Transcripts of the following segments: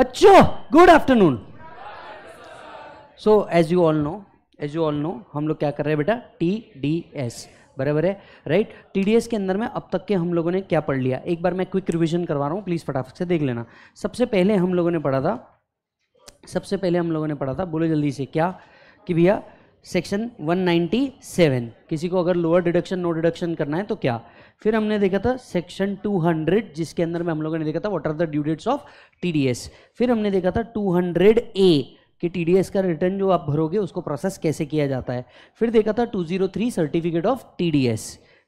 अच्छो good afternoon so as you all know as you all know हम लोग क्या कर रहे हैं बेटा टी डी एस बराबर है राइट टी डी एस के अंदर में अब तक के हम लोगों ने क्या पढ़ लिया एक बार मैं क्विक रिविजन करवा रहा हूँ प्लीज़ फटाफट से देख लेना सबसे पहले हम लोगों ने पढ़ा था सबसे पहले हम लोगों ने पढ़ा था बोलो जल्दी से क्या कि भैया सेक्शन 197 किसी को अगर लोअर डिडक्शन नो डिडक्शन करना है तो क्या फिर हमने देखा था सेक्शन 200 जिसके अंदर में हम लोगों ने देखा था what are the due dates of TDS फिर हमने देखा था 200 ए कि टीडीएस का रिटर्न जो आप भरोगे उसको प्रोसेस कैसे किया जाता है फिर देखा था 203 सर्टिफिकेट ऑफ टीडीएस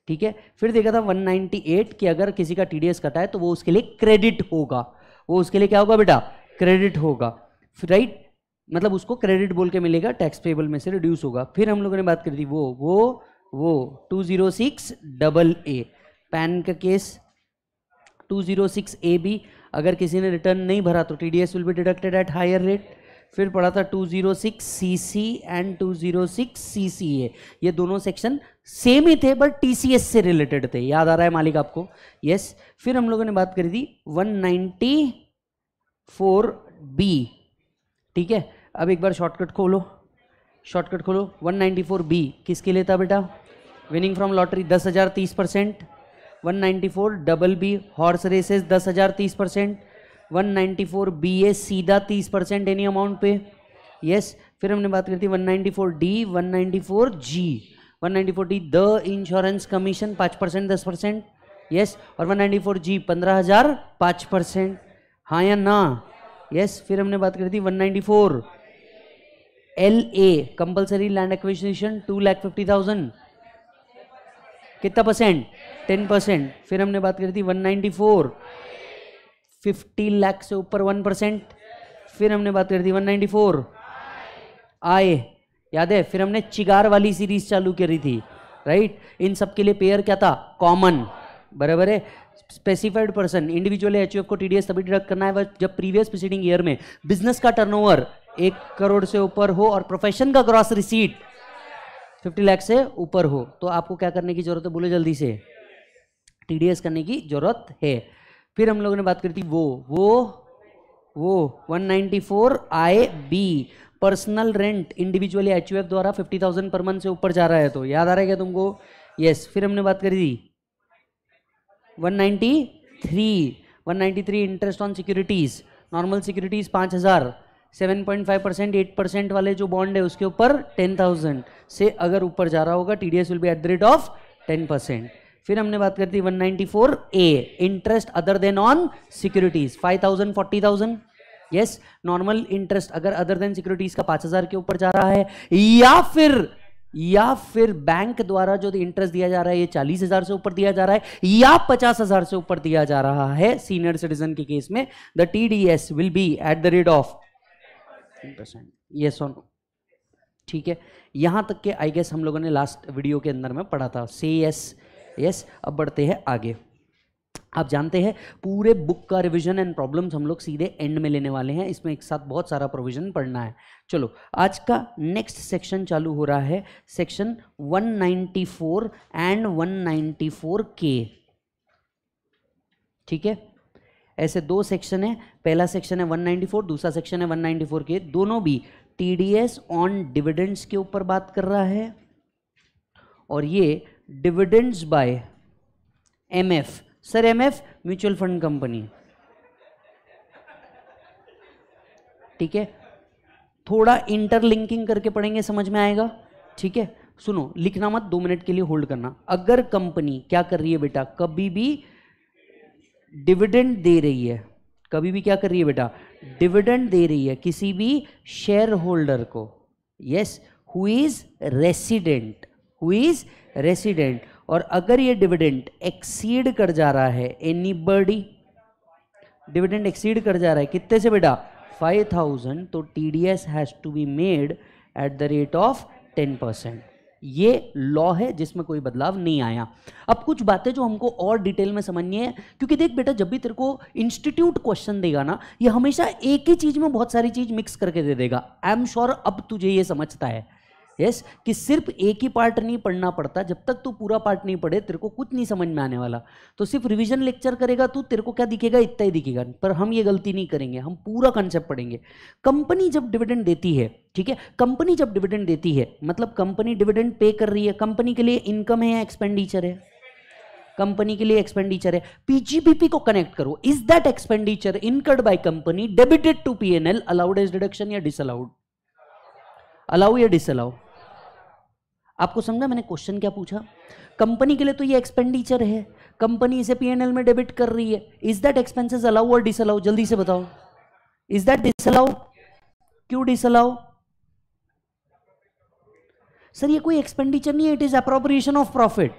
ठीक है फिर देखा था 198 कि अगर किसी का टीडीएस कटा है तो वो उसके लिए क्रेडिट होगा वो उसके लिए क्या होगा बेटा क्रेडिट होगा राइट मतलब उसको क्रेडिट बोल के मिलेगा टैक्स पेबल में से रिड्यूस होगा फिर हम लोगों ने बात करी थी वो वो वो two zero six double A PAN का case two zero six A B अगर किसी ने रिटर्न नहीं भरा तो T D S will be deducted at higher rate फिर पढ़ा था two zero six C C and two zero six C C A ये दोनों सेक्शन सेम ही थे बट टी सी एस से रिलेटेड थे याद आ रहा है मालिक आपको यस yes. फिर हम लोगों ने बात करी थी वन नाइन्टी फोर बी ठीक है अब एक बार शॉर्टकट खोलो शॉर्टकट खोलो 194 बी किसके लिए था बेटा विनिंग फ्रॉम लॉटरी दस हज़ार तीस percent one ninety four double B horse races दस हज़ार तीस percent one ninety four B A सीधा तीस परसेंट एनी अमाउंट पे यस फिर हमने बात करी थी one ninety four D one ninety four G one ninety four D the insurance commission पाँच परसेंट दस परसेंट यस और वन नाइन्टी फोर जी पंद्रह हज़ार पाँच परसेंट हाँ या ना यस yes. फिर हमने बात करी थी one ninety four L A compulsory land acquisition two lakh fifty thousand कितना परसेंट टेन परसेंट फिर हमने बात करी थी one ninety four fifty lakh से ऊपर वन परसेंट फिर हमने बात करी थी वन नाइन्टी फोर आए याद है फिर हमने चिगार वाली सीरीज चालू करी थी राइट इन सब के लिए पेयर क्या था कॉमन बराबर है स्पेसिफाइड पर्सन इंडिविजुअल एच को टीडीएस तभी डिडक्ट करना है जब प्रीवियस प्रीसीडिंग ईयर में बिजनेस का टर्नओवर एक करोड़ से ऊपर हो और प्रोफेशन का ग्रॉस रिसीट फिफ्टी लैख से ऊपर हो तो आपको क्या करने की जरूरत है बोले जल्दी से टी करने की जरूरत है फिर हम लोगों ने बात करी थी वो वो वो 194 I B personal rent individually H द्वारा 50,000 पर मंथ से ऊपर जा रहा है तो याद आ रहा है क्या तुमको यस yes, फिर हमने बात करी थी 193 193 interest on securities normal securities seven point five percent eight percent वाले जो बॉन्ड है उसके ऊपर टेन थाउजेंड से अगर ऊपर जा रहा होगा T D S will be at the rate of ten percent फिर हमने बात कर दी one ninety A interest other than on securities five thousand forty thousand yes normal interest अगर अदर देन सिक्योरिटीज का पांच हजार के ऊपर जा रहा है या फिर या फिर बैंक द्वारा जो इंटरेस्ट दिया जा रहा है ये चालीस हजार से ऊपर दिया जा रहा है या पचास हजार से ऊपर दिया जा रहा है सीनियर सिटीजन के केस में the T D S will be at the rate of fifteen percent ये सोनो ठीक है यहाँ तक के आई गेस हम लोगों ने लास्ट वीडियो के अंदर में पढ़ा था से यस यस अब बढ़ते हैं आगे आप जानते हैं पूरे बुक का रिवीजन एंड प्रॉब्लम्स हम लोग सीधे एंड में लेने वाले हैं इसमें एक साथ बहुत सारा प्रोविजन पढ़ना है चलो आज का नेक्स्ट सेक्शन चालू हो रहा है सेक्शन 194 एंड 194 के ठीक है ऐसे दो सेक्शन है पहला सेक्शन है 194 दूसरा सेक्शन है 194 के दोनों भी टीडीएस ऑन डिविडेंड्स के ऊपर बात कर रहा है और ये dividends by MF sir MF mutual fund company ठीक है थोड़ा इंटरलिंकिंग करके पढ़ेंगे समझ में आएगा ठीक है सुनो लिखना मत दो मिनट के लिए होल्ड करना अगर कंपनी क्या कर रही है बेटा कभी भी डिविडेंड दे रही है कभी भी क्या कर रही है बेटा डिविडेंड दे रही है किसी भी शेयर होल्डर को yes who is resident who is resident और अगर ये डिविडेंट एक्सीड कर जा रहा है एनी बर्डी डिविडेंट एक्सीड कर जा रहा है कितने से बेटा फाइव थाउजेंड तो T D S has to be made at the rate of ten percent ये लॉ है जिसमें कोई बदलाव नहीं आया अब कुछ बातें जो हमको और डिटेल में समझनी है क्योंकि देख बेटा जब भी तेरे को इंस्टीट्यूट क्वेश्चन देगा ना ये हमेशा एक ही चीज़ में बहुत सारी चीज़ मिक्स करके दे देगा आई एम श्योर अब तुझे ये समझता है यस कि सिर्फ एक ही पार्ट नहीं पढ़ना पड़ता जब तक तू पूरा पार्ट नहीं पढ़े तेरे को कुछ नहीं समझ में आने वाला तो सिर्फ रिवीजन लेक्चर करेगा तू तेरे को क्या दिखेगा इतना ही दिखेगा पर हम ये गलती नहीं करेंगे हम पूरा कंसेप्ट पढ़ेंगे कंपनी जब डिविडेंड देती है ठीक है कंपनी जब डिविडेंड देती है मतलब कंपनी डिविडेंड पे कर रही है कंपनी के लिए इनकम है या एक्सपेंडिचर है कंपनी के लिए एक्सपेंडिचर है पीजीबीपी को कनेक्ट करो is that expenditure incurred by company debited to PNL allowed as deduction या डिसअलाउड अलाउ या डिसअलाउ आपको समझा मैंने क्वेश्चन क्या पूछा कंपनी के लिए तो ये एक्सपेंडिचर है कंपनी इसे पीएनएल में डेबिट कर रही है इज दैट एक्सपेंसेस अलाउ और डिसअलाउ जल्दी से बताओ इज दैट डिसअलाउ क्यों डिसअलाउ सर ये कोई एक्सपेंडिचर नहीं है it is appropriation of profit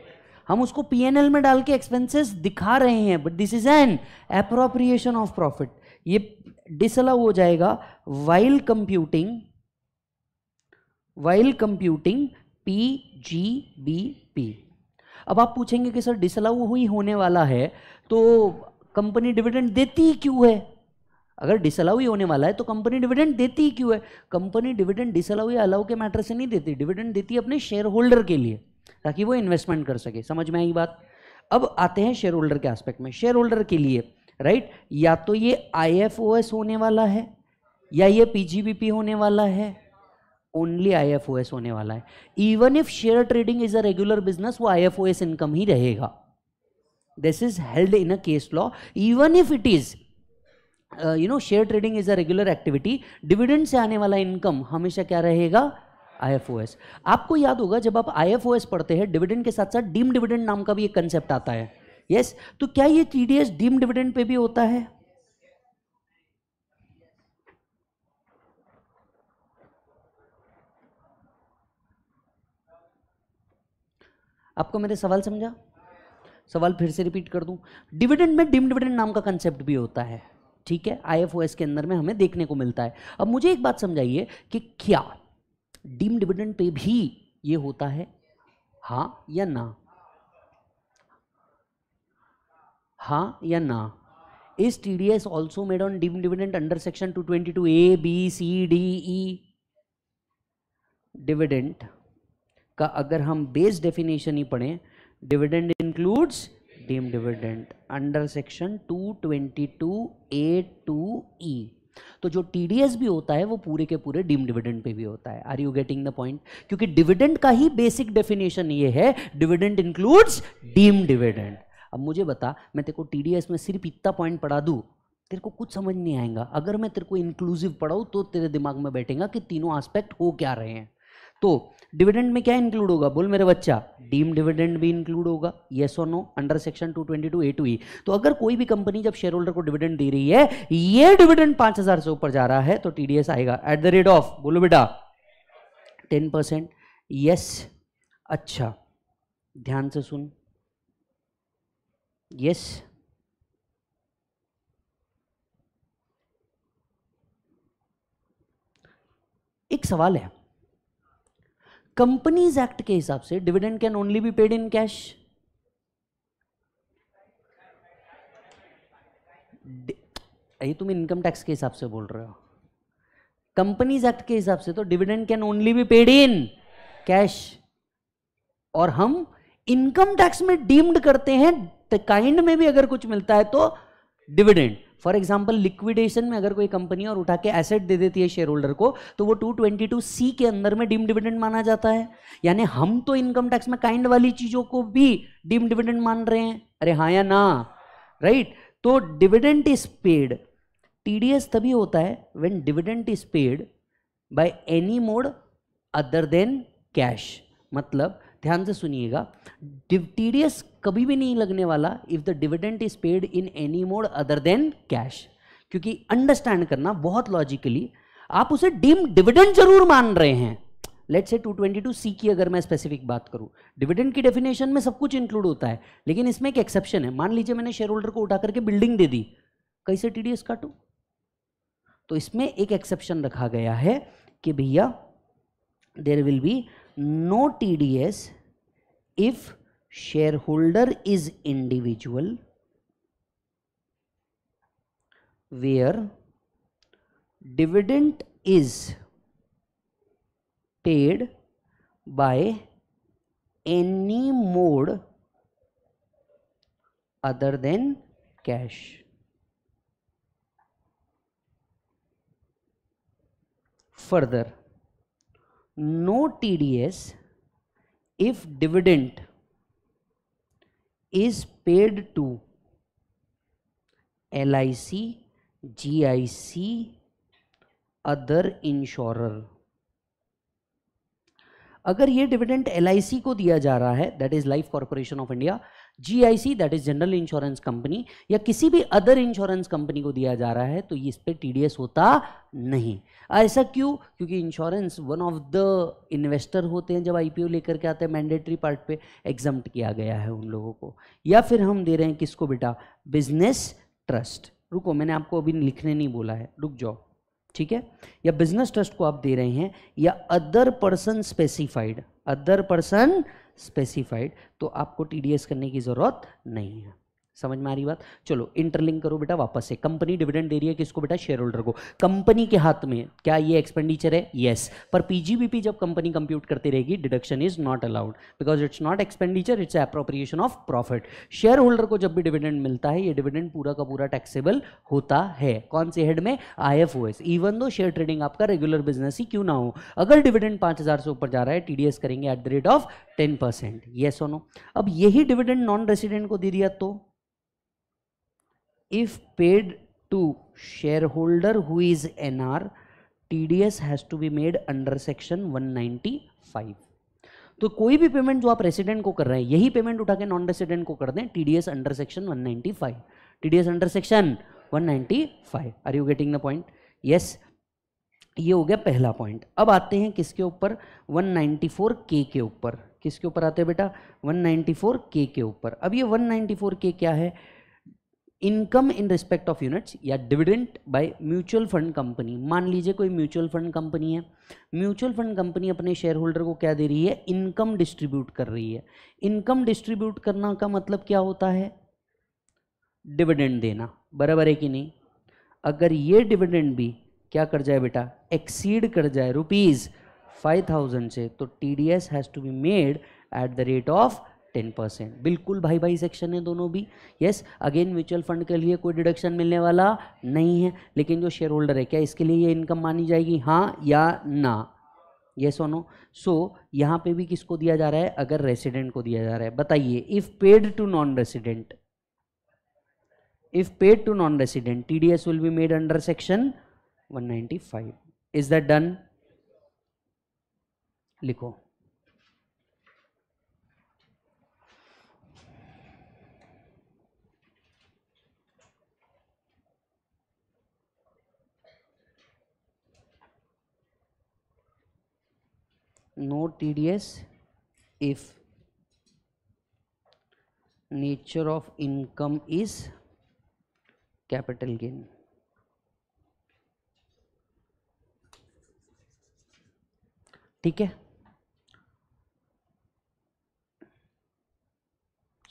हम उसको पीएनएल में डाल के एक्सपेंसेस दिखा रहे हैं but this is an appropriation of profit ये डिसअलाउ हो जाएगा while computing while computing P G B P अब आप पूछेंगे कि सर डिसअलाउ हुई होने वाला है तो कंपनी डिविडेंड देती क्यों है अगर डिसअलाउ ही होने वाला है तो कंपनी डिविडेंड देती क्यों है कंपनी डिविडेंड डिसअलाउ या अलाउ के मैटर से नहीं देती डिविडेंड देती अपने शेयर होल्डर के लिए ताकि वो इन्वेस्टमेंट कर सके समझ में आई बात अब आते हैं शेयर होल्डर के एस्पेक्ट में शेयर होल्डर के लिए राइट या तो ये आई होने वाला है या ये पी होने वाला है ओनली आई होने वाला है even if share trading is a regular business वो आई इनकम ही रहेगा this is held in a case law even if it is you know share trading is a regular activity dividend से आने वाला इनकम हमेशा क्या रहेगा आई आपको याद होगा जब आप आई पढ़ते हैं डिविडेंड के साथ साथ डीम डिविडेंड नाम का भी एक कंसेप्ट आता है यस yes? तो क्या ये T D S deem dividend पे भी होता है आपको मेरे सवाल समझा सवाल फिर से रिपीट कर दूं डिविडेंड में डिम डिविडेंड नाम का कंसेप्ट भी होता है ठीक है आईएफओएस के अंदर में हमें देखने को मिलता है अब मुझे एक बात समझाइए कि क्या डिम डिविडेंड पे भी ये होता है हा या ना हा या ना is T D S also made on deem dividend under section two twenty two A B C D E dividend का अगर हम बेस डेफिनेशन ही पढ़ें dividend includes deem dividend under section 222 A two E तो जो T भी होता है वो पूरे के पूरे डीम डिविडेंड पे भी होता है are you getting the point क्योंकि डिविडेंड का ही बेसिक डेफिनेशन ये है डिविडेंड इंक्लूड्स डीम डिविडेंड अब मुझे बता मैं तेरे को टी में सिर्फ इतना पॉइंट पढ़ा दूँ तेरे को कुछ समझ नहीं आएगा अगर मैं तेरे को इंक्लूसिव पढ़ाऊँ तो तेरे दिमाग में बैठेगा कि तीनों आस्पेक्ट हो क्या रहे हैं तो डिविडेंड में क्या इंक्लूड होगा बोल मेरे बच्चा डीम डिविडेंड भी इंक्लूड होगा येस और no under section 222 A two E तो अगर कोई भी कंपनी जब शेयर होल्डर को डिविडेंड दे रही है ये डिविडेंड 5000 से ऊपर जा रहा है तो टीडीएस आएगा एट द रेट ऑफ बोलो बेटा 10 परसेंट यस अच्छा ध्यान से सुन यस एक सवाल है कंपनीज एक्ट के हिसाब से dividend can only be paid in cash ये तुम इनकम टैक्स के हिसाब से बोल रहे हो कंपनीज एक्ट के हिसाब से तो dividend can only be paid in cash और हम इनकम टैक्स में डीम्ड करते हैं काइंड तो में भी अगर कुछ मिलता है तो डिविडेंड फॉर एग्जाम्पल लिक्विडेशन में अगर कोई कंपनी और उठा के एसेट दे देती है शेयर होल्डर को तो वो 222 सी के अंदर में डीम डिविडेंड माना जाता है यानी हम तो इनकम टैक्स में काइंड वाली चीज़ों को भी डिम डिविडेंड मान रहे हैं अरे हाँ या ना राइट right? तो डिविडेंट इज पेड टीडीएस तभी होता है when dividend is paid by any mode other than cash मतलब ध्यान से सुनिएगा डिवटीरियस कभी भी नहीं लगने वाला if the dividend is paid in any mode other than cash क्योंकि अंडरस्टैंड करना बहुत लॉजिकली आप उसे डीम डिविडेंड जरूर मान रहे हैं लेट से 222 सी की अगर मैं स्पेसिफिक बात करूं डिविडेंड की डेफिनेशन में सब कुछ इंक्लूड होता है लेकिन इसमें एक एक्सेप्शन है मान लीजिए मैंने शेयर होल्डर को उठा करके बिल्डिंग दे दी कैसे टीडीएस काटू तो इसमें एक एक्सेप्शन रखा गया है कि भैया there will be no TDS if shareholder is individual where dividend is paid by any mode other than cash. Further, no TDS if dividend is paid to LIC, GIC, other insurer अगर ये dividend L को दिया जा रहा है that is life corporation of India G I C that is general insurance company या किसी भी अदर इंश्योरेंस कंपनी को दिया जा रहा है तो इस पर टी होता नहीं ऐसा क्यों क्योंकि insurance one of the investor होते हैं जब आईपीओ लेकर के आते हैं मैंडेटरी पार्ट पे एग्जाम किया गया है उन लोगों को या फिर हम दे रहे हैं किसको बेटा बिजनेस ट्रस्ट रुको मैंने आपको अभी लिखने नहीं बोला है रुक जाओ ठीक है या बिजनेस ट्रस्ट को आप दे रहे हैं या other person specified other person specified तो आपको टीडीएस करने की ज़रूरत नहीं है समझ में आ रही बात चलो इंटरलिंक करो बेटा वापस से कंपनी डिविडेंड दे रही है किसको बेटा शेयर होल्डर को कंपनी के हाथ में क्या ये एक्सपेंडिचर है यस yes. पर पीजीबीपी जब कंपनी कंप्यूट करती रहेगी deduction is not allowed because it's not expenditure it's appropriation of profit share holder को जब भी डिविडेंड मिलता है ये डिविडेंड पूरा का पूरा टैक्सेबल होता है कौन से हेड में आई इवन दो शेयर ट्रेडिंग आपका रेगुलर बिजनेस ही क्यों ना हो अगर डिविडेंड पांच हज़ार से ऊपर जा रहा है टी करेंगे at the rate of ten percent yes और नो अब यही डिविडेंड नॉन रेसिडेंट को दे दिया तो if paid to shareholder who is NR, TDS has to be made under section 195. तो कोई भी पेमेंट जो आप रेसिडेंट को कर रहे हैं यही पेमेंट उठा के नॉन रेसिडेंट को कर दें T D S under section 195 TDS under section one ninety five are you getting the point yes ये हो गया पहला पॉइंट अब आते हैं किसके ऊपर वन नाइनटी फोर के के ऊपर किसके ऊपर आते हैं बेटा वन 194 के के ऊपर अब ये वन नाइनटी फोर के क्या है income in respect of units या dividend by mutual fund company मान लीजिए कोई म्यूचुअल फंड कंपनी है म्यूचुअल फंड कंपनी अपने शेयर होल्डर को क्या दे रही है इनकम डिस्ट्रीब्यूट कर रही है इनकम डिस्ट्रीब्यूट करना का मतलब क्या होता है डिविडेंड देना बराबर है कि नहीं अगर ये डिविडेंड भी क्या कर जाए बेटा एक्सीड कर जाए रुपीज़ फाइव थाउजेंड से तो T D S has to be made at the rate of ten percent बिल्कुल भाई भाई सेक्शन है दोनों भी यस अगेन म्यूचुअल फंड के लिए कोई डिडक्शन मिलने वाला नहीं है लेकिन जो शेयर होल्डर है क्या इसके लिए ये इनकम मानी जाएगी हाँ या ना ये और नो सो यहाँ पे भी किसको दिया जा रहा है अगर रेसिडेंट को दिया जा रहा है बताइए if paid to non resident if paid to non resident T D S will be made under section five is that done लिखो no tds if nature of income is capital gain ठीक है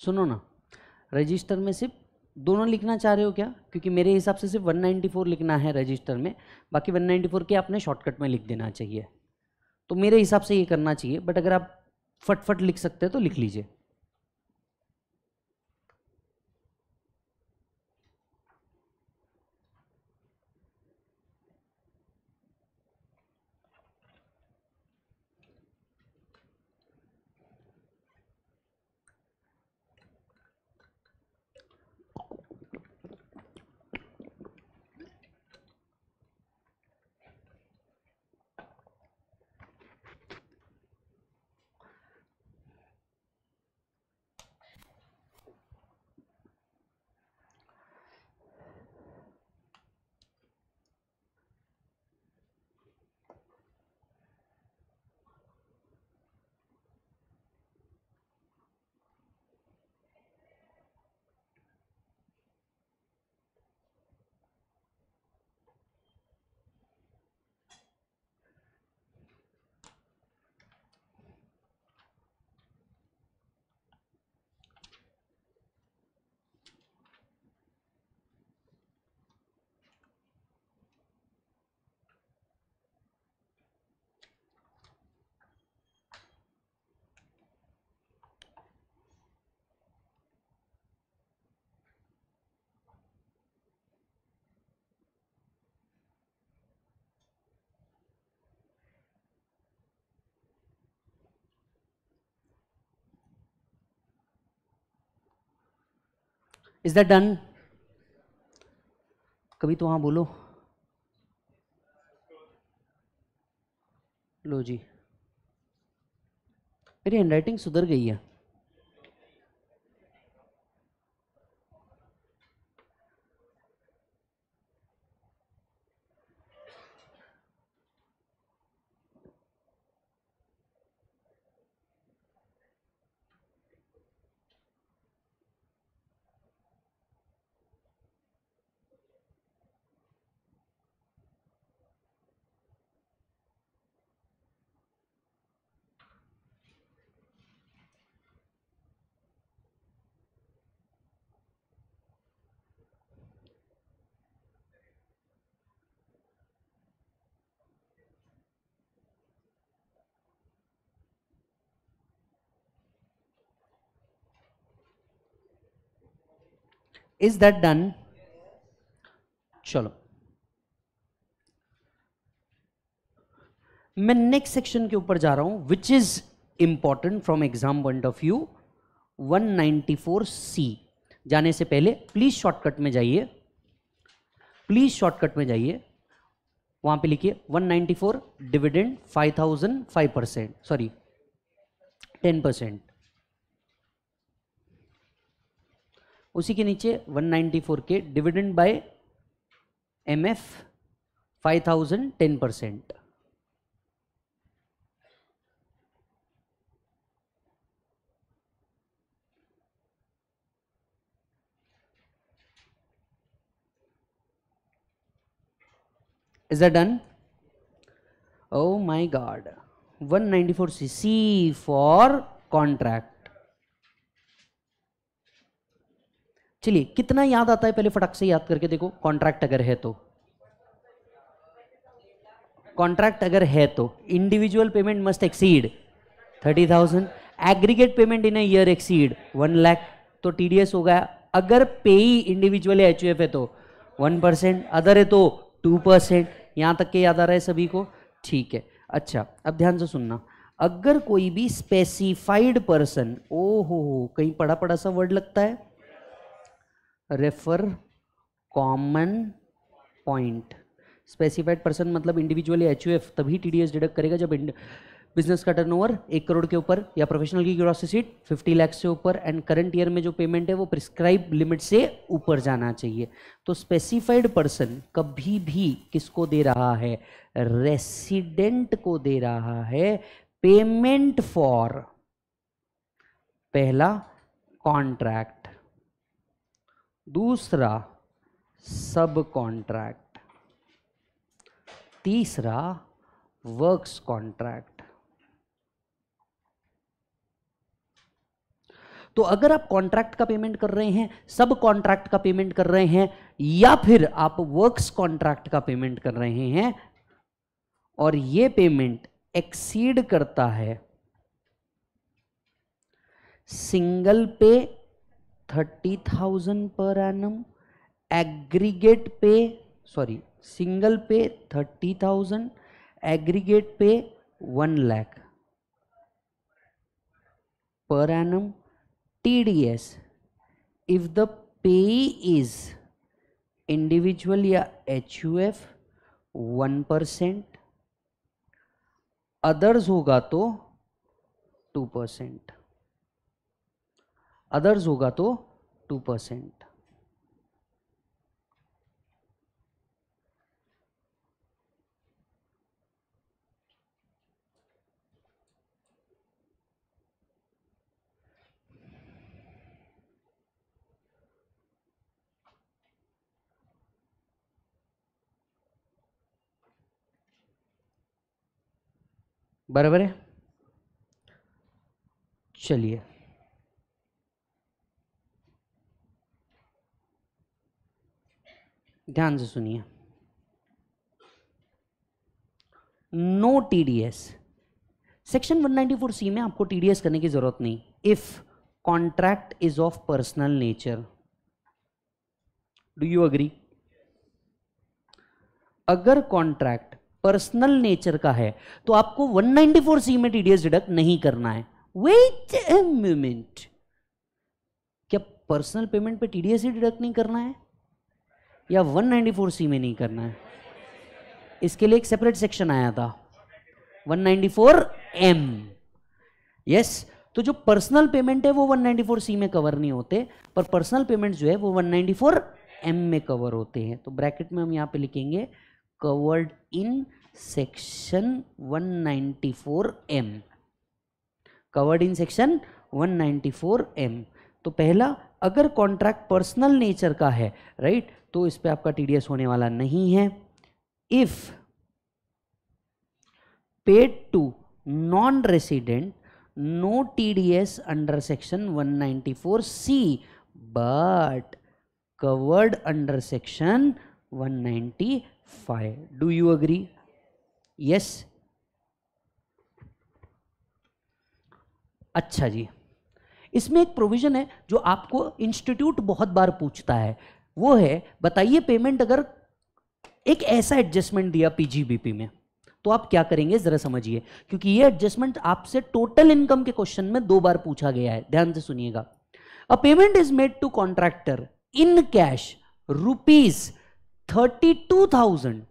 सुनो ना register में सिर्फ दोनों लिखना चाह रहे हो क्या क्योंकि मेरे हिसाब से सिर्फ 194 लिखना है रजिस्टर में बाकी 194 के आपने शॉर्टकट में लिख देना चाहिए तो मेरे हिसाब से ये करना चाहिए बट अगर आप फटफट लिख सकते हैं तो लिख लीजिए इज दैट डन कभी तो हाँ बोलो लो जी मेरी हैंड राइटिंग सुधर गई है इज दैट डन चलो मैं नेक्स्ट सेक्शन के ऊपर जा रहा हूं which is important from exam point of view 194 C जाने से पहले प्लीज शॉर्टकट में जाइए प्लीज शॉर्टकट में जाइए वहां पे लिखिए 194 डिविडेंड 5000 5 परसेंट सॉरी 10 परसेंट उसी के नीचे 194 के dividend by MF 5000 ten percent is a done oh my god 194 CC for contract चलिए कितना याद आता है पहले फटाक से याद करके देखो कॉन्ट्रैक्ट अगर है तो कॉन्ट्रैक्ट अगर है तो individual payment must exceed thirty thousand aggregate payment in year exceed one lakh तो टीडीएस हो गया अगर ही इंडिविजुअल एच है तो वन परसेंट अदर है तो टू परसेंट यहाँ तक के याद आ रहा है सभी को ठीक है अच्छा अब ध्यान से सुनना अगर कोई भी स्पेसिफाइड पर्सन ओ हो कहीं पड़ा पड़ा सा वर्ड लगता है refer common point specified person मतलब इंडिविजुअली एच तभी टी डिडक्ट करेगा जब बिजनेस का टर्नओवर एक करोड़ के ऊपर या प्रोफेशनल की ग्रॉस सीट 50 लाख से ऊपर एंड करंट ईयर में जो पेमेंट है वो प्रिस्क्राइब लिमिट से ऊपर जाना चाहिए तो स्पेसिफाइड पर्सन कभी भी किसको दे रहा है रेसिडेंट को दे रहा है पेमेंट फॉर पहला कॉन्ट्रैक्ट दूसरा सब कॉन्ट्रैक्ट तीसरा वर्क्स कॉन्ट्रैक्ट तो अगर आप कॉन्ट्रैक्ट का पेमेंट कर रहे हैं सब कॉन्ट्रैक्ट का पेमेंट कर रहे हैं या फिर आप वर्क्स कॉन्ट्रैक्ट का पेमेंट कर रहे हैं और यह पेमेंट एक्सीड करता है सिंगल पे thirty thousand per annum aggregate पे सॉरी सिंगल पे थर्टी थाउजेंड एग्रीगेट पे one lakh T D S if the payee is individual या H U F one percent others होगा तो टू परसेंट अदर्स होगा तो टू परसेंट बराबर है चलिए ध्यान से सुनिए नो टीडीएस सेक्शन 194 सी में आपको टीडीएस करने की जरूरत नहीं if contract is of personal nature do you agree अगर कॉन्ट्रैक्ट पर्सनल नेचर का है तो आपको 194 सी में टीडीएस डिडक्ट नहीं करना है वेट ए मोमेंट क्या पर्सनल पेमेंट पे टीडीएस ही डिडक्ट नहीं करना है या 194C में नहीं करना है इसके लिए एक सेपरेट सेक्शन आया था 194M यस तो जो पर्सनल पेमेंट है वो 194C में कवर नहीं होते पर पर्सनल पेमेंट जो है वो 194M में कवर होते हैं तो ब्रैकेट में हम यहां पे लिखेंगे covered in section 194M covered in section 194M तो पहला अगर कॉन्ट्रैक्ट पर्सनल नेचर का है राइट right? तो इस पर आपका टी होने वाला नहीं है if paid to non resident no T under section one ninety four C but covered under section one ninety five do you agree yes अच्छा जी इसमें एक प्रोविजन है जो आपको इंस्टीट्यूट बहुत बार पूछता है वो है बताइए पेमेंट अगर एक ऐसा एडजस्टमेंट दिया पीजीबीपी में तो आप क्या करेंगे जरा समझिए क्योंकि ये एडजस्टमेंट आपसे टोटल इनकम के क्वेश्चन में दो बार पूछा गया है ध्यान से सुनिएगा a payment is made to contractor in cash rupees thirty two thousand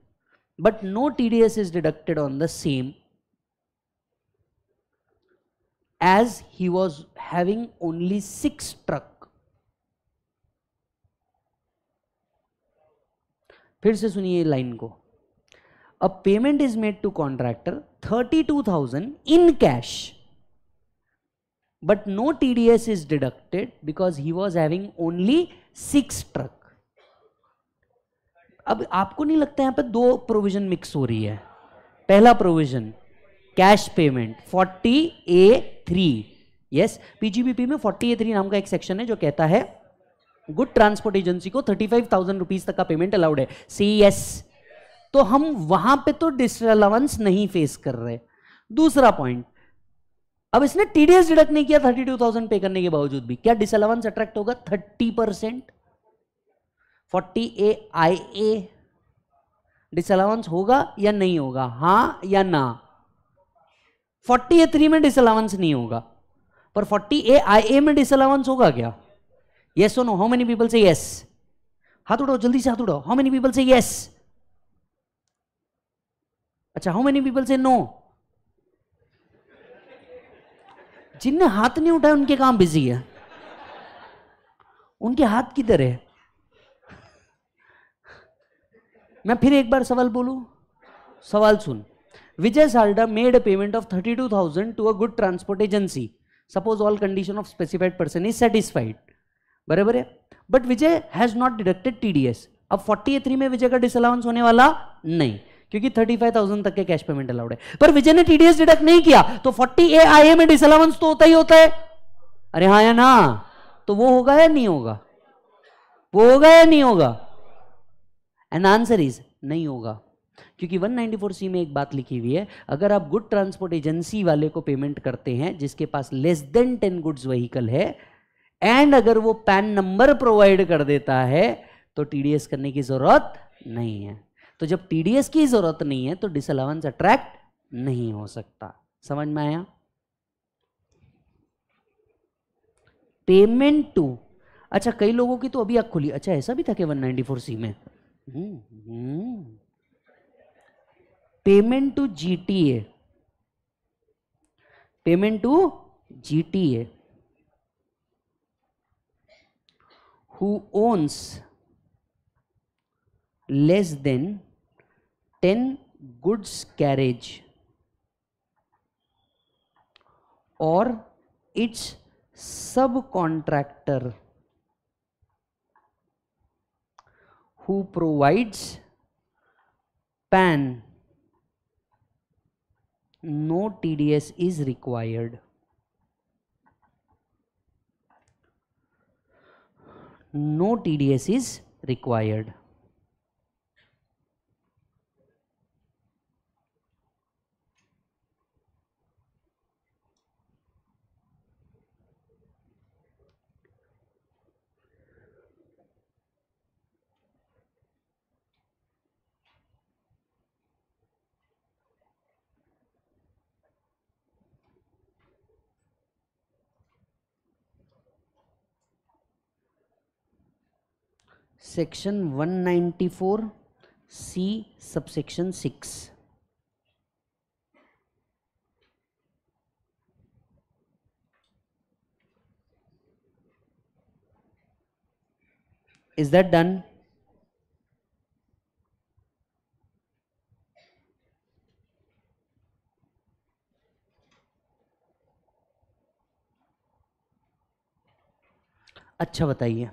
but no TDS is deducted on the same as he was having only six truck फिर से सुनिए लाइन को a payment is made to contractor thirty two thousand in cash T D S is deducted because he was having only six truck अब आपको नहीं लगता यहां पर दो प्रोविजन मिक्स हो रही है पहला provision cash payment 40 A three yes PGBP में 40 ए थ्री नाम का एक सेक्शन है जो कहता है गुड ट्रांसपोर्ट एजेंसी को थर्टी फाइव थाउजेंड रुपीज तक का पेमेंट अलाउड है सी एस तो हम वहां पे तो डिसअलाउंस नहीं फेस कर रहे दूसरा पॉइंट अब इसने टीडीएस डिडक्ट नहीं किया थर्टी टू थाउजेंड पे करने के बावजूद भी क्या डिसअलाउंस अट्रैक्ट होगा thirty percent forty A I A disallowance होगा या नहीं होगा हाँ या ना फोर्टी ए थ्री में डिसअलाउंस नहीं होगा पर फोर्टी ए आई ए में डिसअलाउंस होगा क्या yes or no how many people say yes हाथ उठाओ जल्दी से हाथ उठाओ how many people say yes अच्छा how many people say no जिनने हाथ नहीं उठाया उनके काम बिजी है उनके हाथ किधर है मैं फिर एक बार सवाल बोलू सवाल सुन Vijay Salda made a payment of thirty two thousand to a good transport agency suppose all condition of specified person is satisfied बराबर है but Vijay has not deducted TDS अब फोर्टी थ्री में विजय का डिसअलाउंस होने वाला नहीं क्योंकि 35,000 तक के कैश पेमेंट अलाउड है पर विजय ने टीडीएस डिडक्ट नहीं किया तो 40 ए आई ए में डिसअलाउंस तो होता ही होता है अरे हाँ या ना तो वो होगा या नहीं होगा वो होगा या नहीं होगा एंड आंसर इज नहीं होगा क्योंकि 194 सी में एक बात लिखी हुई है अगर आप गुड ट्रांसपोर्ट एजेंसी वाले को पेमेंट करते हैं जिसके पास less than ten goods vehicle है एंड अगर वो पैन नंबर प्रोवाइड कर देता है तो टीडीएस करने की ज़रूरत नहीं है तो जब टीडीएस की ज़रूरत नहीं है तो डिसअलावेंस अट्रैक्ट नहीं हो सकता समझ में आया पेमेंट टू अच्छा कई लोगों की तो अभी आग खुली अच्छा ऐसा भी था कि 194 सी में payment to GTA payment to GTA who owns less than 10 goods carriage or its subcontractor who provides pan no TDS is required no TDS is required. Section 194 C subsection 6 is that done अच्छा बताइए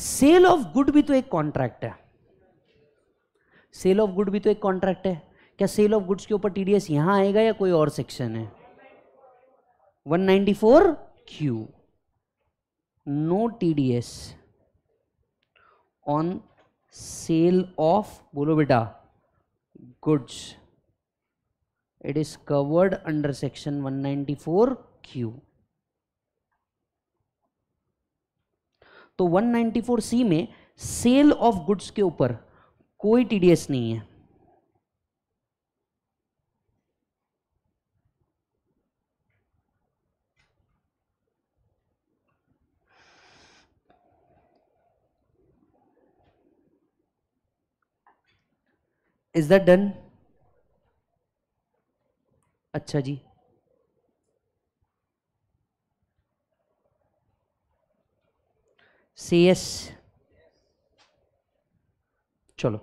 cell of good भी तो एक contract है cell of good भी तो एक contract है क्या सेल ऑफ गुड्स के ऊपर टीडीएस यहां आएगा या कोई और सेक्शन है 194 Q no TDS on sale of बोलो बेटा goods it is covered under section 194 Q तो सी में सेल ऑफ गुड्स के ऊपर कोई टीडीएस नहीं है इज दैट डन अच्छा जी सी एस चलो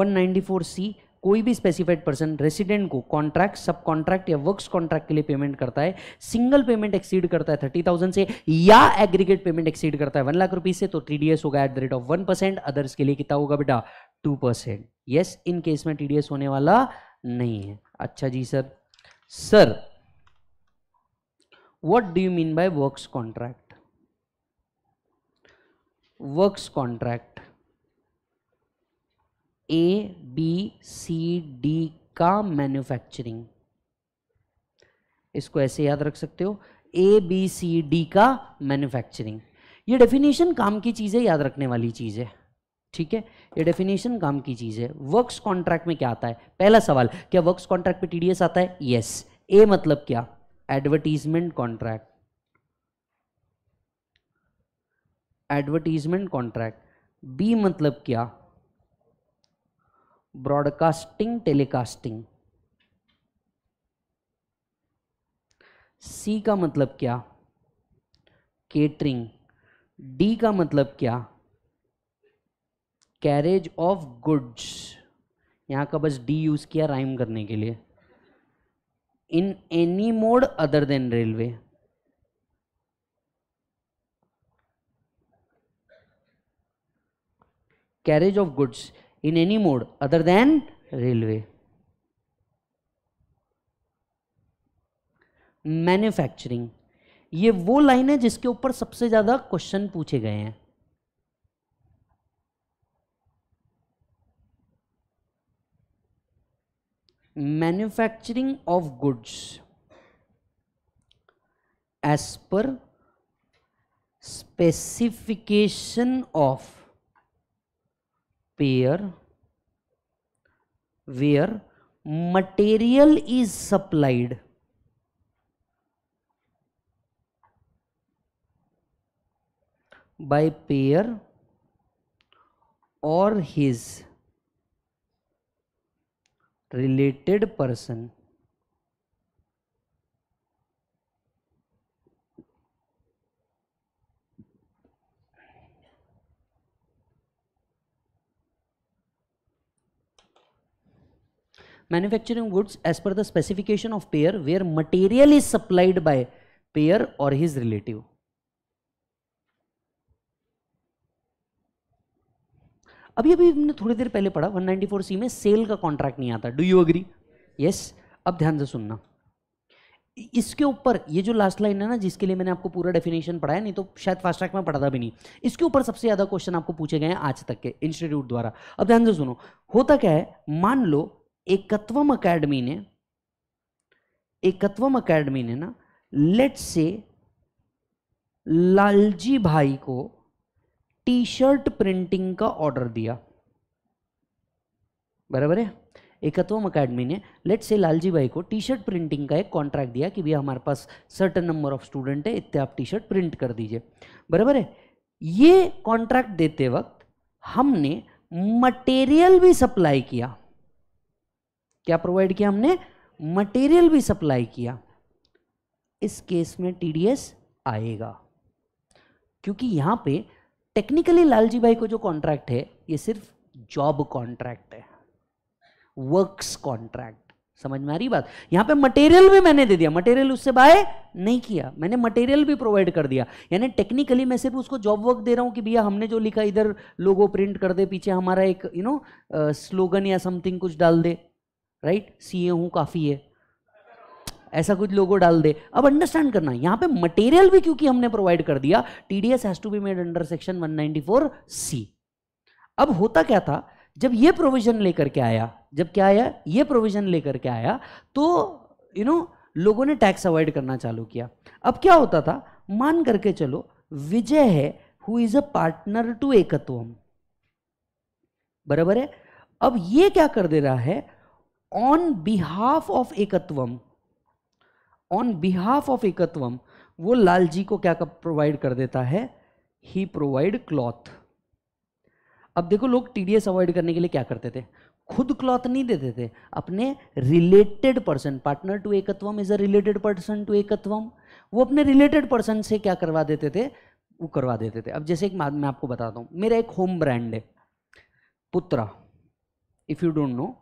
194 सी कोई भी स्पेसिफाइड पर्सन रेसिडेंट को कॉन्ट्रैक्ट सब कॉन्ट्रैक्ट या वर्क्स कॉन्ट्रैक्ट के लिए पेमेंट करता है सिंगल पेमेंट एक्सीड करता है थर्टी थाउजेंड से या एग्रीगेट पेमेंट एक्सीड करता है वन लाख रुपीज से तो टीडीएस होगा at the rate of one percent others के लिए कितना होगा बेटा two percent yes in case में टीडीएस होने वाला नहीं है अच्छा जी sir sir what do you mean by works contract works contract A B C D का मैन्युफैक्चरिंग इसको ऐसे याद रख सकते हो ए बी सी डी का मैन्युफैक्चरिंग ये डेफिनेशन काम की चीज़ है याद रखने वाली चीज़ है ठीक है ये डेफिनेशन काम की चीज़ है वर्क्स कॉन्ट्रैक्ट में क्या आता है पहला सवाल क्या वर्क्स कॉन्ट्रैक्ट पे टीडीएस आता है यस yes. ए मतलब क्या advertisement contract advertisement contract B मतलब क्या ब्रॉडकास्टिंग टेलीकास्टिंग सी का मतलब क्या केटरिंग डी का मतलब क्या कैरेज ऑफ गुड्स यहाँ का बस डी यूज़ किया राइम करने के लिए in any mode other than railway carriage of goods in any mode other than railway manufacturing ये वो लाइन है जिसके ऊपर सबसे ज़्यादा क्वेश्चन पूछे गए हैं manufacturing of goods as per specification of pair where material is supplied by pair or his related person manufacturing goods as per the specification of payer where material is supplied by payer or his relative. अभी अभी हमने थोड़ी देर पहले पढ़ा 194 C में cell का contract नहीं आता डू यू अग्री यस अब ध्यान से सुनना इसके ऊपर ये जो लास्ट लाइन है ना जिसके लिए मैंने आपको पूरा डेफिनेशन पढ़ाया नहीं तो शायद फास्ट ट्रैक में पढ़ा था भी नहीं इसके ऊपर सबसे ज़्यादा क्वेश्चन आपको पूछे गए हैं आज तक के इंस्टीट्यूट द्वारा अब ध्यान से सुनो होता क्या है मान लो एकत्वम अकेडमी ने एकत्वम अकेडमी ने ना लेट से लालजी भाई को टी शर्ट प्रिंटिंग का ऑर्डर दिया बराबर है एकत्वम अकेडमी ने लेट से लालजी भाई को टी शर्ट प्रिंटिंग का एक कॉन्ट्रैक्ट दिया कि भैया हमारे पास सर्टन नंबर ऑफ स्टूडेंट है इतने आप टी शर्ट प्रिंट कर दीजिए बराबर है ये कॉन्ट्रैक्ट देते वक्त हमने मटेरियल भी सप्लाई किया क्या प्रोवाइड किया हमने मटेरियल भी सप्लाई किया इस केस में टीडीएस आएगा क्योंकि यहां पे टेक्निकली लालजी भाई को जो कॉन्ट्रैक्ट है ये सिर्फ जॉब कॉन्ट्रैक्ट है वर्क्स कॉन्ट्रैक्ट समझ में आ रही बात यहां पे मटेरियल भी मैंने दे दिया मटेरियल उससे बाय नहीं किया मैंने मटेरियल भी प्रोवाइड कर दिया यानी टेक्निकली मैं सिर्फ उसको जॉब वर्क दे रहा हूं कि भैया हमने जो लिखा इधर लोगो प्रिंट कर दे पीछे हमारा एक यू नो स्लोगन या समथिंग कुछ डाल दे राइट सी ए हूँ काफ़ी है ऐसा कुछ लोगों डाल दे अब अंडरस्टैंड करना यहाँ पे मटेरियल भी क्योंकि हमने प्रोवाइड कर दिया T D S has to be made under section 194 C अब होता क्या था जब ये प्रोविजन लेकर के आया जब क्या आया ये प्रोविजन लेकर के आया तो यू you नो know, लोगों ने टैक्स अवॉइड करना चालू किया अब क्या होता था मान करके चलो विजय है who is a partner to Ekatvam बराबर है अब ये क्या कर दे रहा है on behalf of Ekatvam on behalf of Ekatvam वो लाल जी को क्या प्रोवाइड कर देता है ही प्रोवाइड क्लॉथ अब देखो लोग टीडीएस अवॉइड करने के लिए क्या करते थे खुद क्लॉथ नहीं देते थे अपने related person partner to Ekatvam is a related person to Ekatvam वो अपने रिलेटेड पर्सन से क्या करवा देते थे वो करवा देते थे अब जैसे एक मैं आपको बताता हूँ मेरा एक होम ब्रांड है पुत्रा इफ़ यू डोंट नो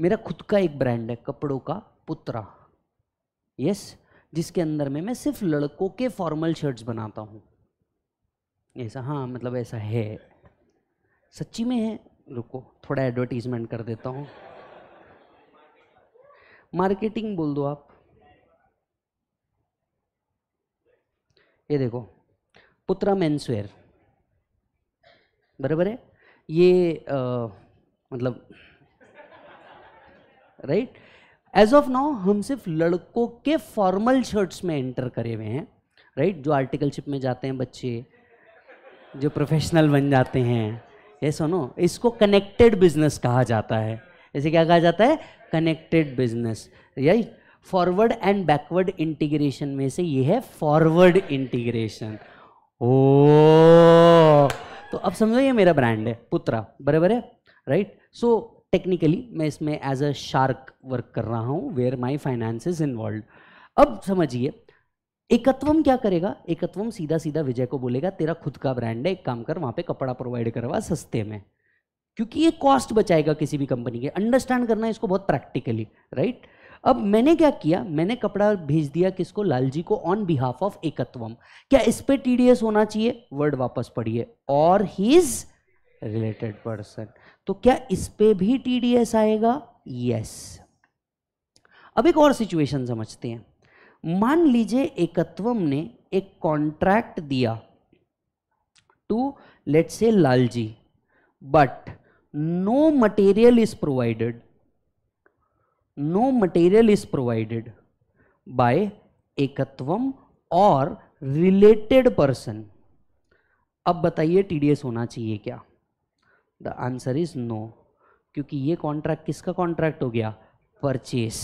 मेरा खुद का एक ब्रांड है कपड़ों का पुत्रा यस जिसके अंदर में मैं सिर्फ लड़कों के फॉर्मल शर्ट्स बनाता हूँ ऐसा हाँ मतलब ऐसा है सच्ची में है रुको थोड़ा एडवर्टीजमेंट कर देता हूँ मार्केटिंग बोल दो आप ये देखो पुत्रा मेन्सवेयर बराबर है ये आ, मतलब राइट एज ऑफ नाउ हम सिर्फ लड़कों के फॉर्मल शर्ट्स में एंटर करे हुए हैं राइट right? जो आर्टिकलशिप में जाते हैं बच्चे जो प्रोफेशनल बन जाते हैं ये सुनो इसको कनेक्टेड बिजनेस कहा जाता है ऐसे क्या कहा जाता है कनेक्टेड बिजनेस यही फॉरवर्ड एंड बैकवर्ड इंटीग्रेशन में से ये है फॉरवर्ड इंटीग्रेशन ओ तो अब समझो ये मेरा ब्रांड है पुत्रा बराबर है राइट सो टेक्निकली मैं इसमें एज अ शार्क वर्क कर रहा हूँ where my finance is involve अब समझिए एकत्वम क्या करेगा एकत्वम सीधा सीधा विजय को बोलेगा तेरा खुद का ब्रांड है एक काम कर वहां पे कपड़ा प्रोवाइड करवा सस्ते में क्योंकि ये कॉस्ट बचाएगा किसी भी कंपनी के अंडरस्टैंड करना है इसको बहुत प्रैक्टिकली राइट अब मैंने क्या किया मैंने कपड़ा भेज दिया किसको लालजी को ऑन बिहाफ ऑफ एकत्वम क्या इस पे टीडीएस होना चाहिए वर्ड वापस पढ़िए और ही इज रिलेटेड पर्सन तो क्या इस पे भी टीडीएस आएगा यस अब एक और सिचुएशन समझते हैं मान लीजिए एकत्वम ने एक कॉन्ट्रैक्ट दिया टू लेट से Lalji but no material is provided no material is provided by Ekatvam और रिलेटेड पर्सन अब बताइए टीडीएस होना चाहिए क्या द आंसर इज नो क्योंकि ये कॉन्ट्रैक्ट किसका कॉन्ट्रैक्ट हो गया परचेस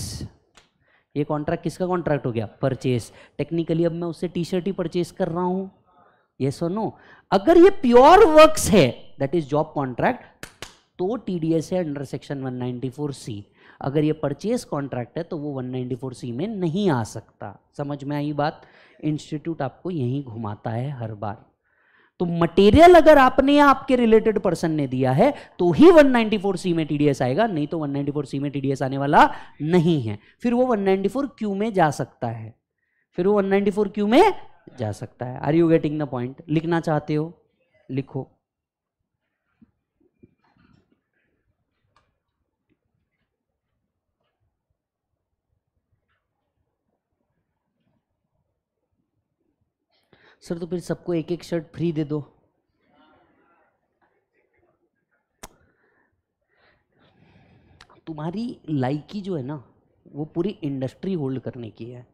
ये कॉन्ट्रैक्ट किसका कॉन्ट्रैक्ट हो गया परचेस टेक्निकली अब मैं उससे टी शर्ट ही परचेस कर रहा हूँ ये सो नो अगर ये प्योर वर्क्स है दैट इज जॉब कॉन्ट्रैक्ट तो टी डी एस है अंडर सेक्शन 194 सी अगर ये परचेस कॉन्ट्रैक्ट है तो वो 194 सी में नहीं आ सकता समझ में आई बात इंस्टीट्यूट आपको यहीं घुमाता है हर बार तो मटेरियल अगर आपने या आपके रिलेटेड पर्सन ने दिया है तो ही 194 सी में टीडीएस आएगा नहीं तो 194 सी में टीडीएस आने वाला नहीं है फिर वो 194 क्यू में जा सकता है फिर वो 194 क्यू में जा सकता है are you getting the point लिखना चाहते हो लिखो सर तो फिर सबको एक एक शर्ट फ्री दे दो तुम्हारी लाइकी जो है ना वो पूरी इंडस्ट्री होल्ड करने की है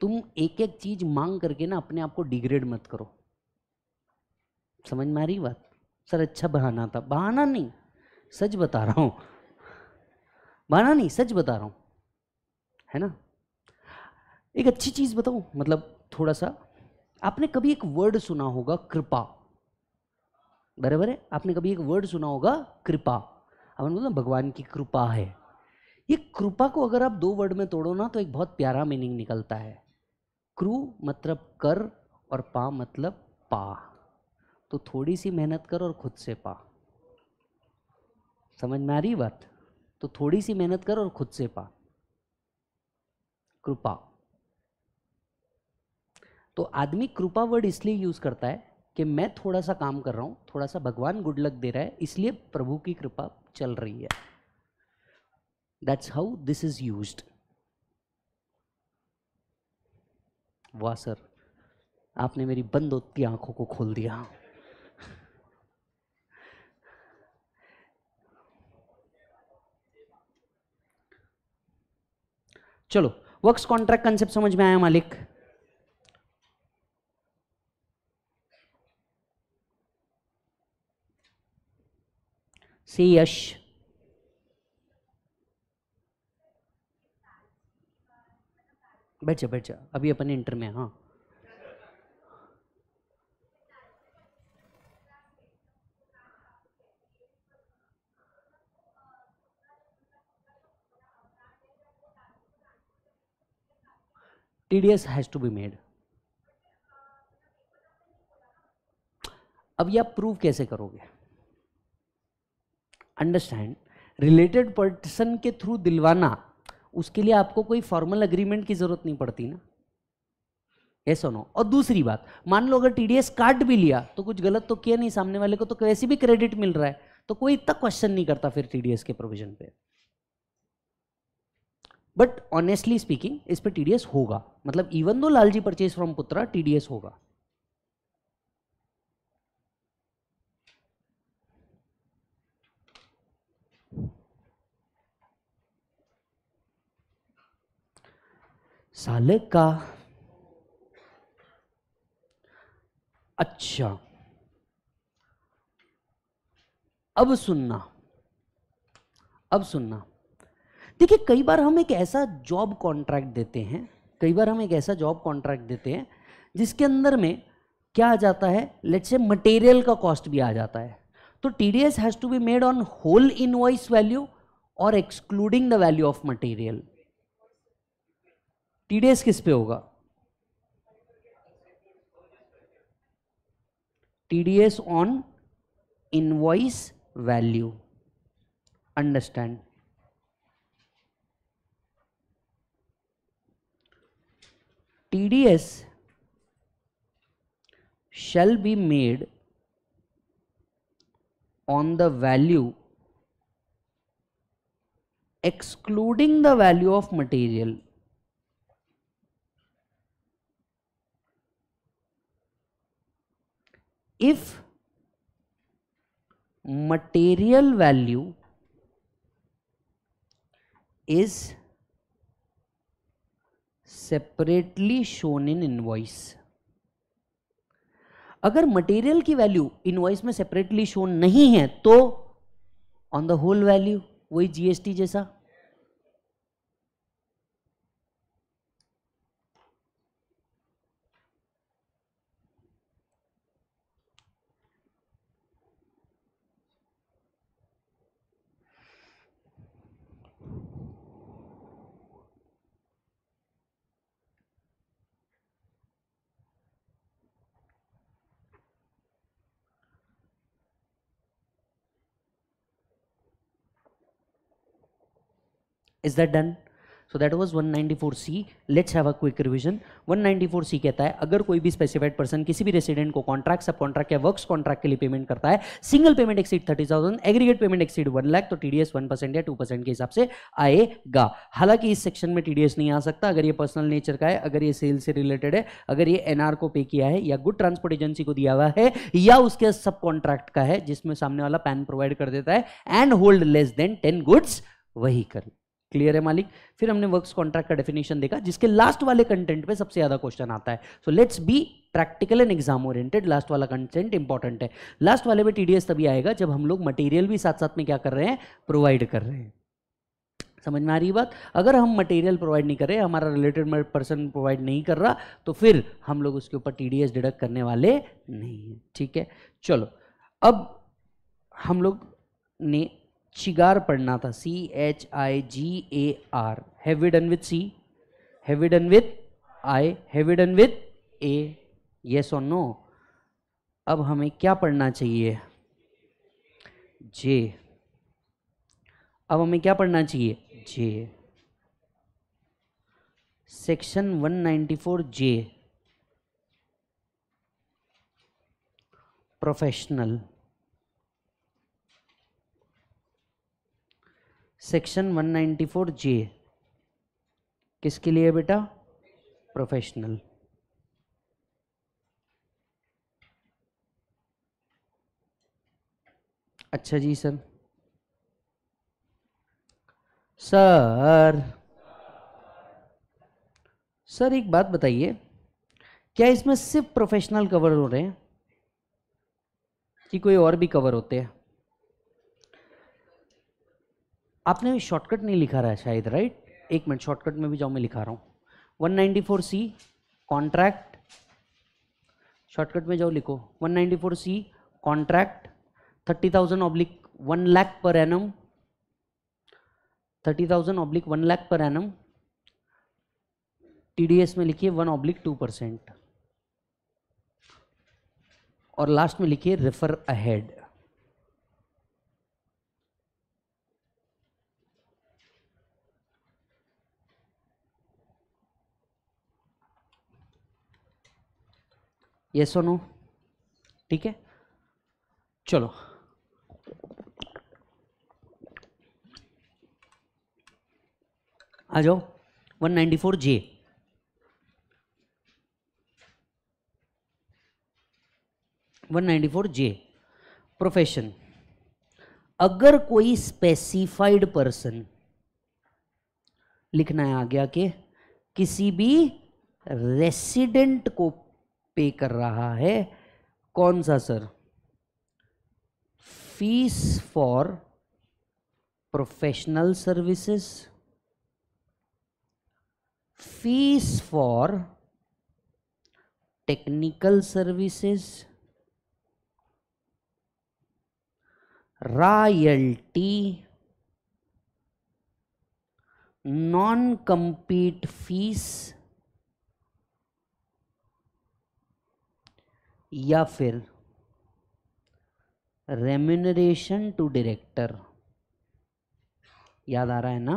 तुम एक एक चीज मांग करके ना अपने आप को डिग्रेड मत करो समझ में आ रही बात सर अच्छा बहाना था बहाना नहीं सच बता रहा हूं बहाना नहीं सच बता रहा हूं है ना एक अच्छी चीज़ बताऊ मतलब थोड़ा सा आपने कभी एक वर्ड सुना होगा कृपा बराबर है आपने कभी एक वर्ड सुना होगा कृपा अपन बोलते भगवान की कृपा है ये कृपा को अगर आप दो वर्ड में तोड़ो ना तो एक बहुत प्यारा मीनिंग निकलता है क्रू मतलब कर और पा मतलब पा तो थोड़ी सी मेहनत कर और खुद से पा समझ में आ रही बात तो थोड़ी सी मेहनत कर और खुद से पा कृपा तो आदमी कृपा वर्ड इसलिए यूज़ करता है कि मैं थोड़ा सा काम कर रहा हूं थोड़ा सा भगवान गुड लक दे रहा है इसलिए प्रभु की कृपा चल रही है that's how this is use वाह सर आपने मेरी बंद होती आंखों को खोल दिया चलो वर्क्स कॉन्ट्रैक्ट कंसेप्ट समझ में आया मालिक सी यश बैठ जा बैठ जा अभी अपन इंटर में हाँ TDS has to be made अब यह आप प्रूव कैसे करोगे अंडरस्टैंड रिलेटेड पर्सन के थ्रू दिलवाना उसके लिए आपको कोई फॉर्मल अग्रीमेंट की जरूरत नहीं पड़ती ना ये सुनो और दूसरी बात मान लो अगर टीडीएस काट भी लिया तो कुछ गलत तो किया नहीं सामने वाले को तो वैसे भी क्रेडिट मिल रहा है तो कोई इतना क्वेश्चन नहीं करता फिर टीडीएस के प्रोविजन पे बट ऑनेस्टली स्पीकिंग इस पर टीडीएस होगा मतलब even though Lalji purchase from Putra TDS होगा साले का अच्छा अब सुनना अब सुनना देखिए कई बार हम एक ऐसा जॉब कॉन्ट्रैक्ट देते हैं कई बार हम एक ऐसा जॉब कॉन्ट्रैक्ट देते हैं जिसके अंदर में क्या आ जाता है लेट्स से मटेरियल का कॉस्ट भी आ जाता है तो T D S has to be made on whole invoice value और excluding the value of material TDS किस पे होगा TDS on invoice value understand TDS shall be made on the value excluding the value of material if material value is separately shown in invoice अगर material की value invoice में separately shown नहीं है तो on the whole value वही GST जैसा is that done so that was four C let's have a quick revision four C कहता है अगर कोई भी स्पेसिफाइड पर्सन किसी भी रेसिडेंट को कॉन्ट्रैक्ट सब कॉन्ट्रैक्ट या वर्क्स कॉन्ट्रैक्ट के लिए पेमेंट करता है single payment exceed thirty thousand aggregate payment exceed one lakh तो टीडीएस वन परसेंट या टू परसेंट के हिसाब से आएगा हालांकि इस सेक्शन में टीडीएस नहीं आ सकता अगर ये पर्सनल नेचर का है अगर ये सेल से रिलेटेड है अगर ये एनआर को पे किया है या गुड ट्रांसपोर्ट एजेंसी को दिया हुआ है या उसके सब कॉन्ट्रैक्ट का है जिसमें सामने वाला पैन प्रोवाइड कर देता है and hold less than ten goods वही करें क्लियर है मालिक फिर हमने वर्क्स कॉन्ट्रैक्ट का डेफिनेशन देखा जिसके लास्ट वाले कंटेंट पे सबसे ज्यादा क्वेश्चन आता है so let's be practical and exam oriented last वाला कंटेंट इंपॉर्टेंट है लास्ट वाले में टीडीएस तभी आएगा जब हम लोग मटेरियल भी साथ साथ में क्या कर रहे हैं प्रोवाइड कर रहे हैं समझ में आ रही बात अगर हम मटेरियल प्रोवाइड नहीं कर रहे हमारा रिलेटेड पर्सन प्रोवाइड नहीं कर रहा तो फिर हम लोग उसके ऊपर टीडीएस डिडक्ट करने वाले नहीं हैं ठीक है चलो अब हम लोग ने चिगार पढ़ना था C H I G A R have we done with C have we done with I have we done with A yes और नो अब हमें क्या पढ़ना चाहिए जे अब हमें क्या पढ़ना चाहिए J section 194 J professional section 194 J किसके लिए बेटा प्रोफेशनल अच्छा जी सर सर सर एक बात बताइए क्या इसमें सिर्फ प्रोफेशनल कवर हो रहे हैं कि कोई और भी कवर होते हैं आपने भी शॉर्टकट नहीं लिखा रहा है शायद राइट एक मिनट शॉर्टकट में भी जाऊँ मैं लिखा रहा हूँ one ninety four C contract shortcut में जाओ लिखो one ninety four C contract thirty thousand oblique one lakh per annum thirty thousand oblique one lakh per annum S में लिखिए वन ऑब्लिक टू परसेंट और लास्ट में लिखिए रेफर अहेड ये so no ठीक है चलो आ जाओ 194 J one ninety four J profession अगर कोई स्पेसिफाइड पर्सन लिखना है गया कि किसी भी रेसिडेंट को पे कर रहा है कौन सा sir fees for professional services fees for technical services royalty non compete fees या फिर रेम्यूनरेशन टू डायरेक्टर याद आ रहा है ना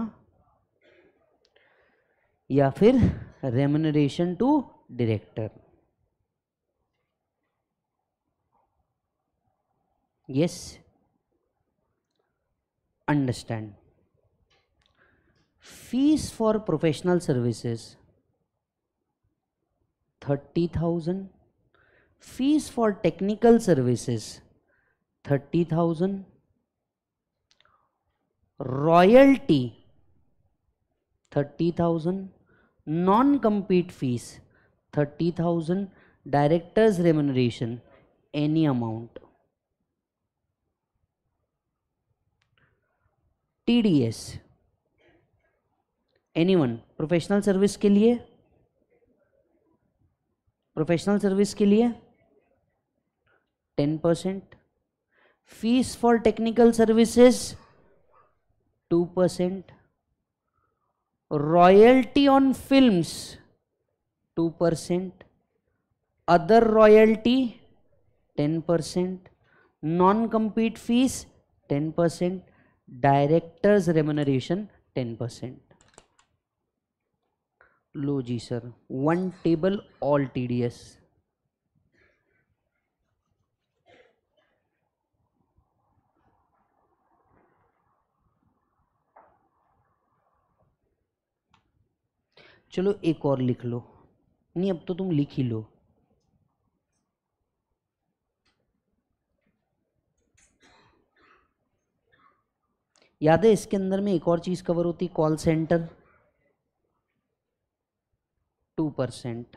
या फिर remuneration to director yes understand fees for professional services thirty thousand fees for technical services thirty thousand royalty thirty thousand non compete fees thirty thousand directors remuneration any amount T D S any one professional service के लिए professional service के लिए ten percent fees for technical services two percent royalty on films two percent other royalty ten percent non compete fees ten percent directors remuneration ten percent लो जी sir one table all TDS चलो एक और लिख लो नहीं अब तो तुम लिख ही लो याद है इसके अंदर में एक और चीज़ कवर होती call center two percent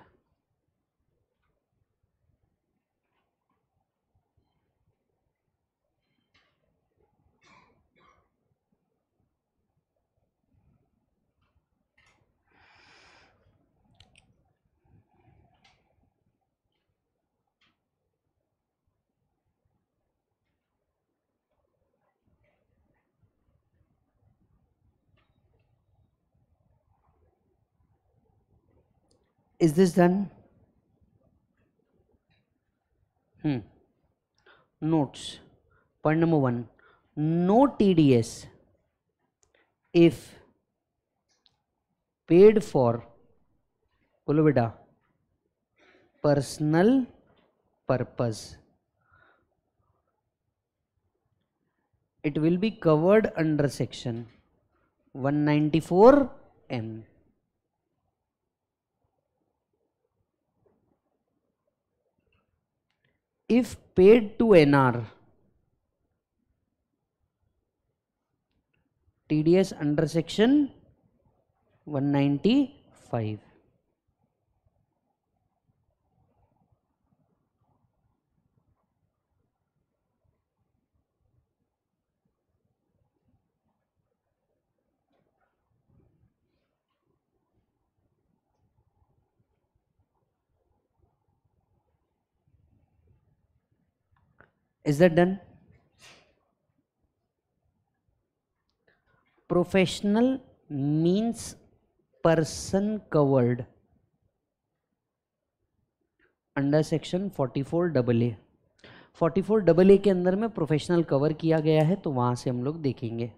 Is this done? Hmm. Notes. Point number one no TDS if paid for Ulavida personal purpose. It will be covered under section 194M. if paid to NR, TDS under section 195. is that done professional means person covered under section 44 double A 44 double A के अंदर में professional cover किया गया है तो वहां से हम लोग देखेंगे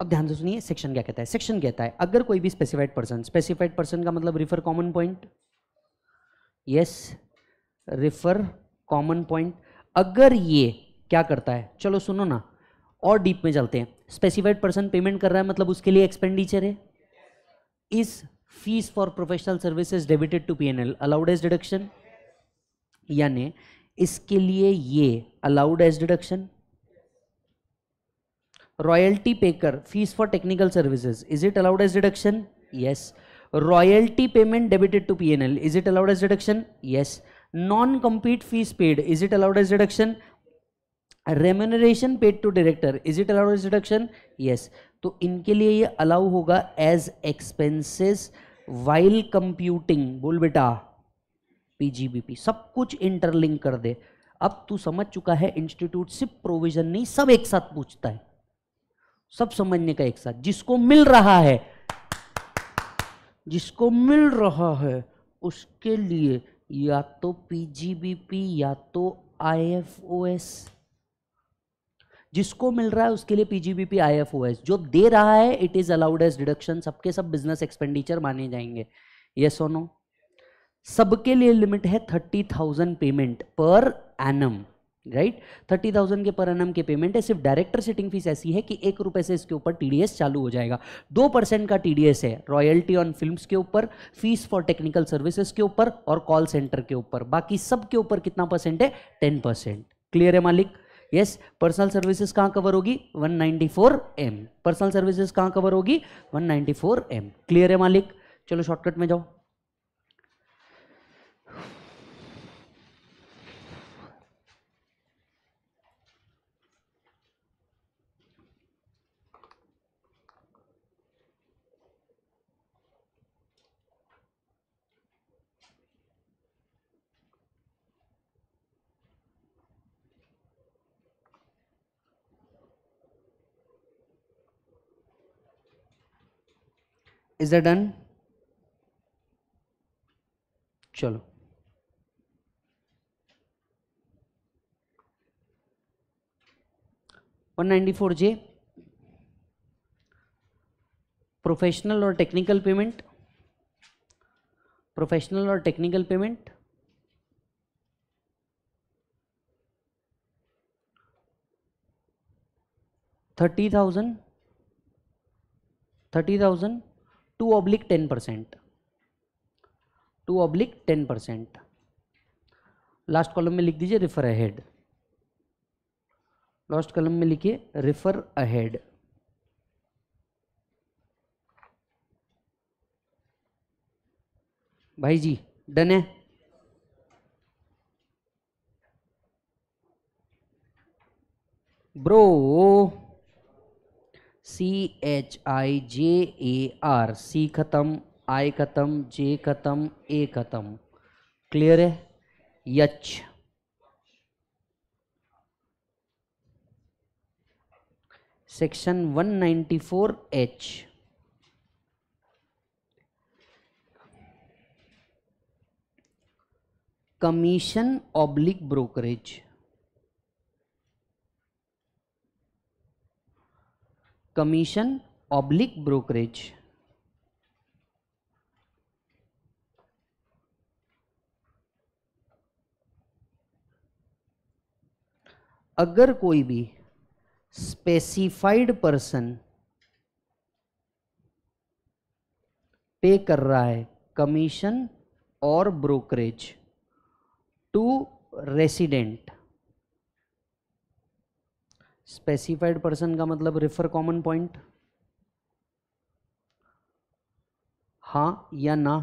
अब ध्यान से सुनिए सेक्शन क्या कहता है सेक्शन कहता है अगर कोई भी स्पेसिफाइड पर्सन स्पेसिफाइड पर्सन का मतलब refer common point yes refer common point अगर ये क्या करता है चलो सुनो ना और डीप में चलते हैं स्पेसिफाइड पर्सन पेमेंट कर रहा है मतलब उसके लिए एक्सपेंडिचर है इस fees for professional services debited to PNL allowed as deduction यानी इसके लिए ये allowed as deduction royalty payer fees for technical services is it allowed as deduction yes royalty payment debited to pnl is it allowed as deduction yes non compete fees paid is it allowed as deduction remuneration paid to director is it allowed deduction yes तो इनके लिए ये allow होगा as expenses while computing बोल बेटा PGBP सब कुछ interlink कर दे अब तू समझ चुका है इंस्टीट्यूट सिर्फ प्रोविजन नहीं सब एक साथ पूछता है सब समझने का एक साथ जिसको मिल रहा है जिसको मिल रहा है उसके लिए या तो पीजीबीपी या तो आईएफओएस जिसको मिल रहा है उसके लिए पीजीबीपी आईएफओएस जो दे रहा है it is allowed as deduction सबके सब बिजनेस एक्सपेंडिचर माने जाएंगे यस सोनो सबके लिए लिमिट है thirty thousand payment per annum right thirty thousand के पर एनम के पेमेंट है सिर्फ डायरेक्टर सिटिंग फीस ऐसी है कि एक रुपए से इसके ऊपर टीडीएस चालू हो जाएगा दो परसेंट का टीडीएस है रॉयल्टी ऑन फिल्म्स के ऊपर फीस फॉर टेक्निकल सर्विसेज के ऊपर और कॉल सेंटर के ऊपर बाकी सब के ऊपर कितना परसेंट है टेन परसेंट क्लियर है मालिक यस पर्सनल सर्विसेज कहाँ कवर होगी वन एम पर्सनल सर्विसेज कहाँ कवर होगी वन एम क्लियर है मालिक चलो शॉर्टकट में जाओ इज अ डन चलो one ninety four J professional और टेक्निकल पेमेंट प्रोफेशनल और technical payment thirty thousand thirty thousand two oblique ten percent two oblique ten percent last column में लिख दीजिए रिफर अहेड लास्ट कॉलम में लिखिए refer ahead भाई जी डन है bro C H I J A R C ख़त्म I ख़त्म जे ख़त्म ए ख़त्म क्लियर है H section 194 H commission oblique brokerage commission oblique brokerage अगर कोई भी स्पेसिफाइड पर्सन पे कर रहा है कमीशन और brokerage to resident specified person का मतलब रिफर कॉमन पॉइंट हाँ या ना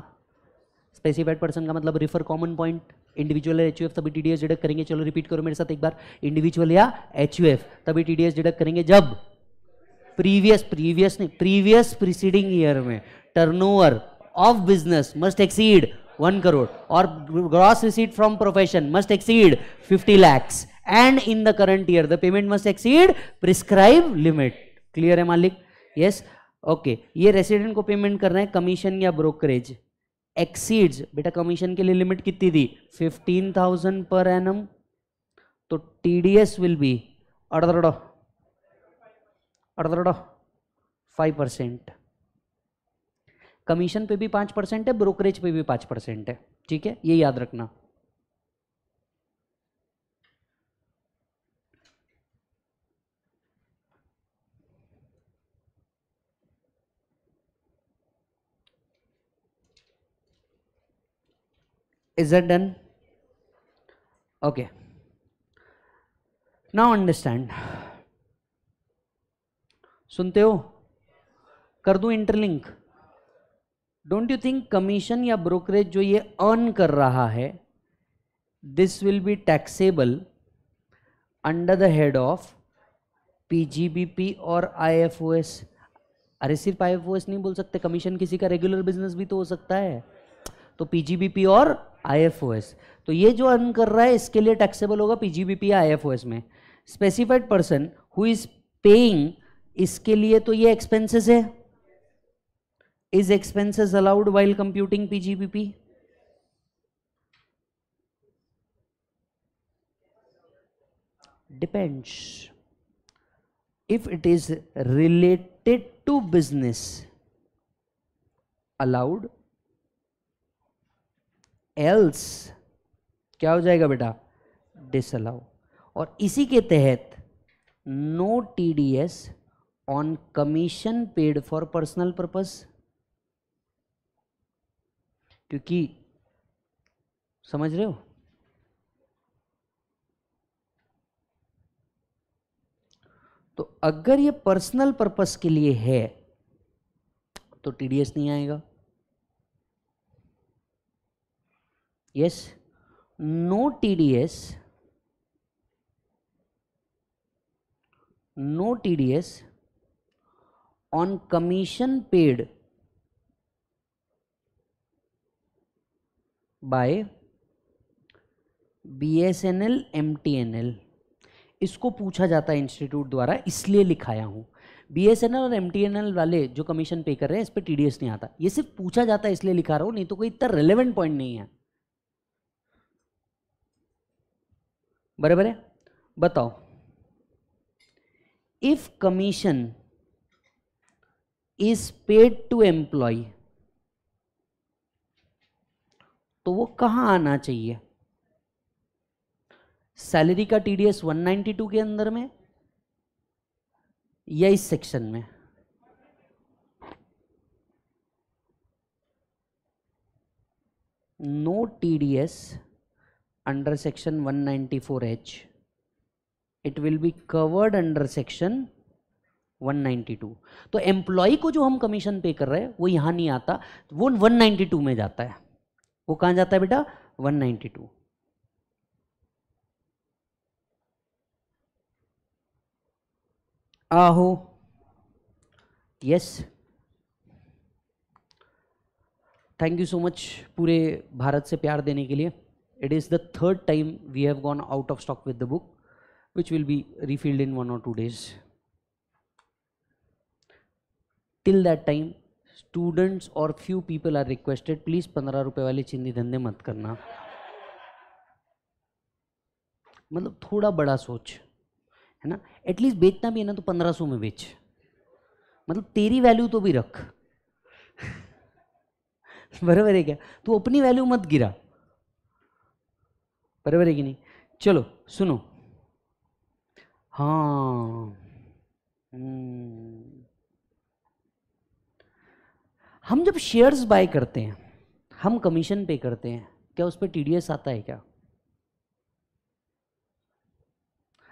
स्पेसिफाइड पर्सन का मतलब refer common point individual H U F तभी टी डी एस डिडक्ट करेंगे चलो रिपीट करो मेरे साथ एक बार इंडिविजुअल या एच यू एफ तभी टी डी एस डिडक्ट करेंगे जब प्रीवियस प्रीवियस नहीं प्रीवियस प्रीसीडिंग ईयर में turnover of business must exceed one crore और gross receipts from profession must exceed fifty lakhs and in the current year the payment must exceed prescribed limit clear है मालिक yes okay ये resident को payment करना है commission या brokerage exceeds बेटा commission के लिए limit कितनी दी 15,000 per annum तो TDS will be अड़दड़ो अड़दड़ो फाइव परसेंट कमीशन पे भी पाँच परसेंट है ब्रोकरेज पे भी पाँच परसेंट है ठीक है ये याद रखना is that done okay now understand सुनते हो कर दू interlink don't you think commission या ब्रोकरेज जो ये अर्न कर रहा है this will be taxable under the head of PGBP और आईएफओएस अरे सिर्फ आईएफओएस नहीं बोल सकते कमीशन किसी का रेगुलर बिजनेस भी तो हो सकता है तो पीजीबीपी और आईएफओएस तो ये जो अर्न कर रहा है इसके लिए टैक्सेबल होगा पीजीबीपी आईएफओएस में specified person who is paying इसके लिए तो ये एक्सपेंसेस है is expenses allowed while computing PGBP depends if it is related to business allowed else क्या हो जाएगा बेटा डिसअलाउ और इसी के तहत no TDS on commission paid for personal purpose क्योंकि समझ रहे हो तो अगर ये पर्सनल पर्पस के लिए है तो टीडीएस नहीं आएगा yes no tds no tds on commission paid by BSNL MTNL इसको पूछा जाता है इंस्टीट्यूट द्वारा इसलिए लिखाया हूं बी एस एन एल और एम टी एन एल वाले जो कमीशन पे कर रहे हैं इस पर टी डी एस नहीं आता ये सिर्फ पूछा जाता है इसलिए लिखा रहा हूं नहीं तो कोई इतना रेलिवेंट पॉइंट नहीं है बराबर है बताओ if commission is paid to employ तो वो कहां आना चाहिए सैलरी का टीडीएस 192 के अंदर में या इस सेक्शन में no TDS under section 194H. It will be covered under section 192. तो एम्प्लॉय को जो हम कमीशन पे कर रहे हैं वो यहां नहीं आता वो 192 में जाता है वो कहां जाता है बेटा 192. आहो yes thank you so much पूरे भारत से प्यार देने के लिए It is the third time we have gone out of stock with the book, which will be refilled in one or two days. Till that time, students or few people are requested, please 15 rupees wale chindi dhande mat karna matlab thoda bada soch hai na at least bechna bhi hai na to 1500 mein bech matlab teri value to bhi rakh barabar hai kya tu apni value mat gira बराबर है कि नहीं चलो सुनो हाँ हम्म। हम जब shares bye करते हैं हम कमीशन पे करते हैं क्या उस पर टी आता है क्या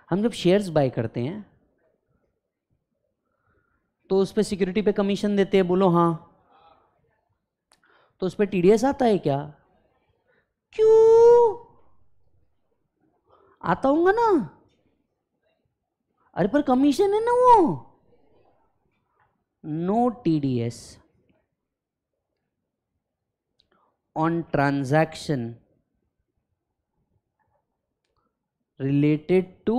हम जब शेयर्स बाय करते हैं तो उस पर सिक्योरिटी पे कमीशन देते हैं बोलो हाँ तो उस पर टी आता है क्या क्यों आता हूँ ना अरे पर कमीशन है ना वो no TDS on transaction related to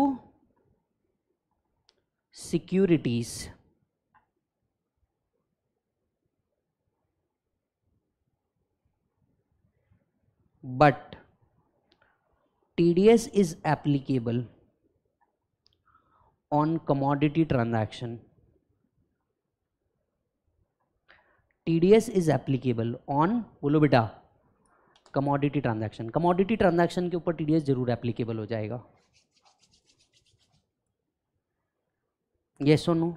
securities but TDS is applicable on commodity transaction. TDS is applicable on बोलो बेटा commodity transaction. Commodity transaction के ऊपर TDS जरूर applicable हो जाएगा yes or no?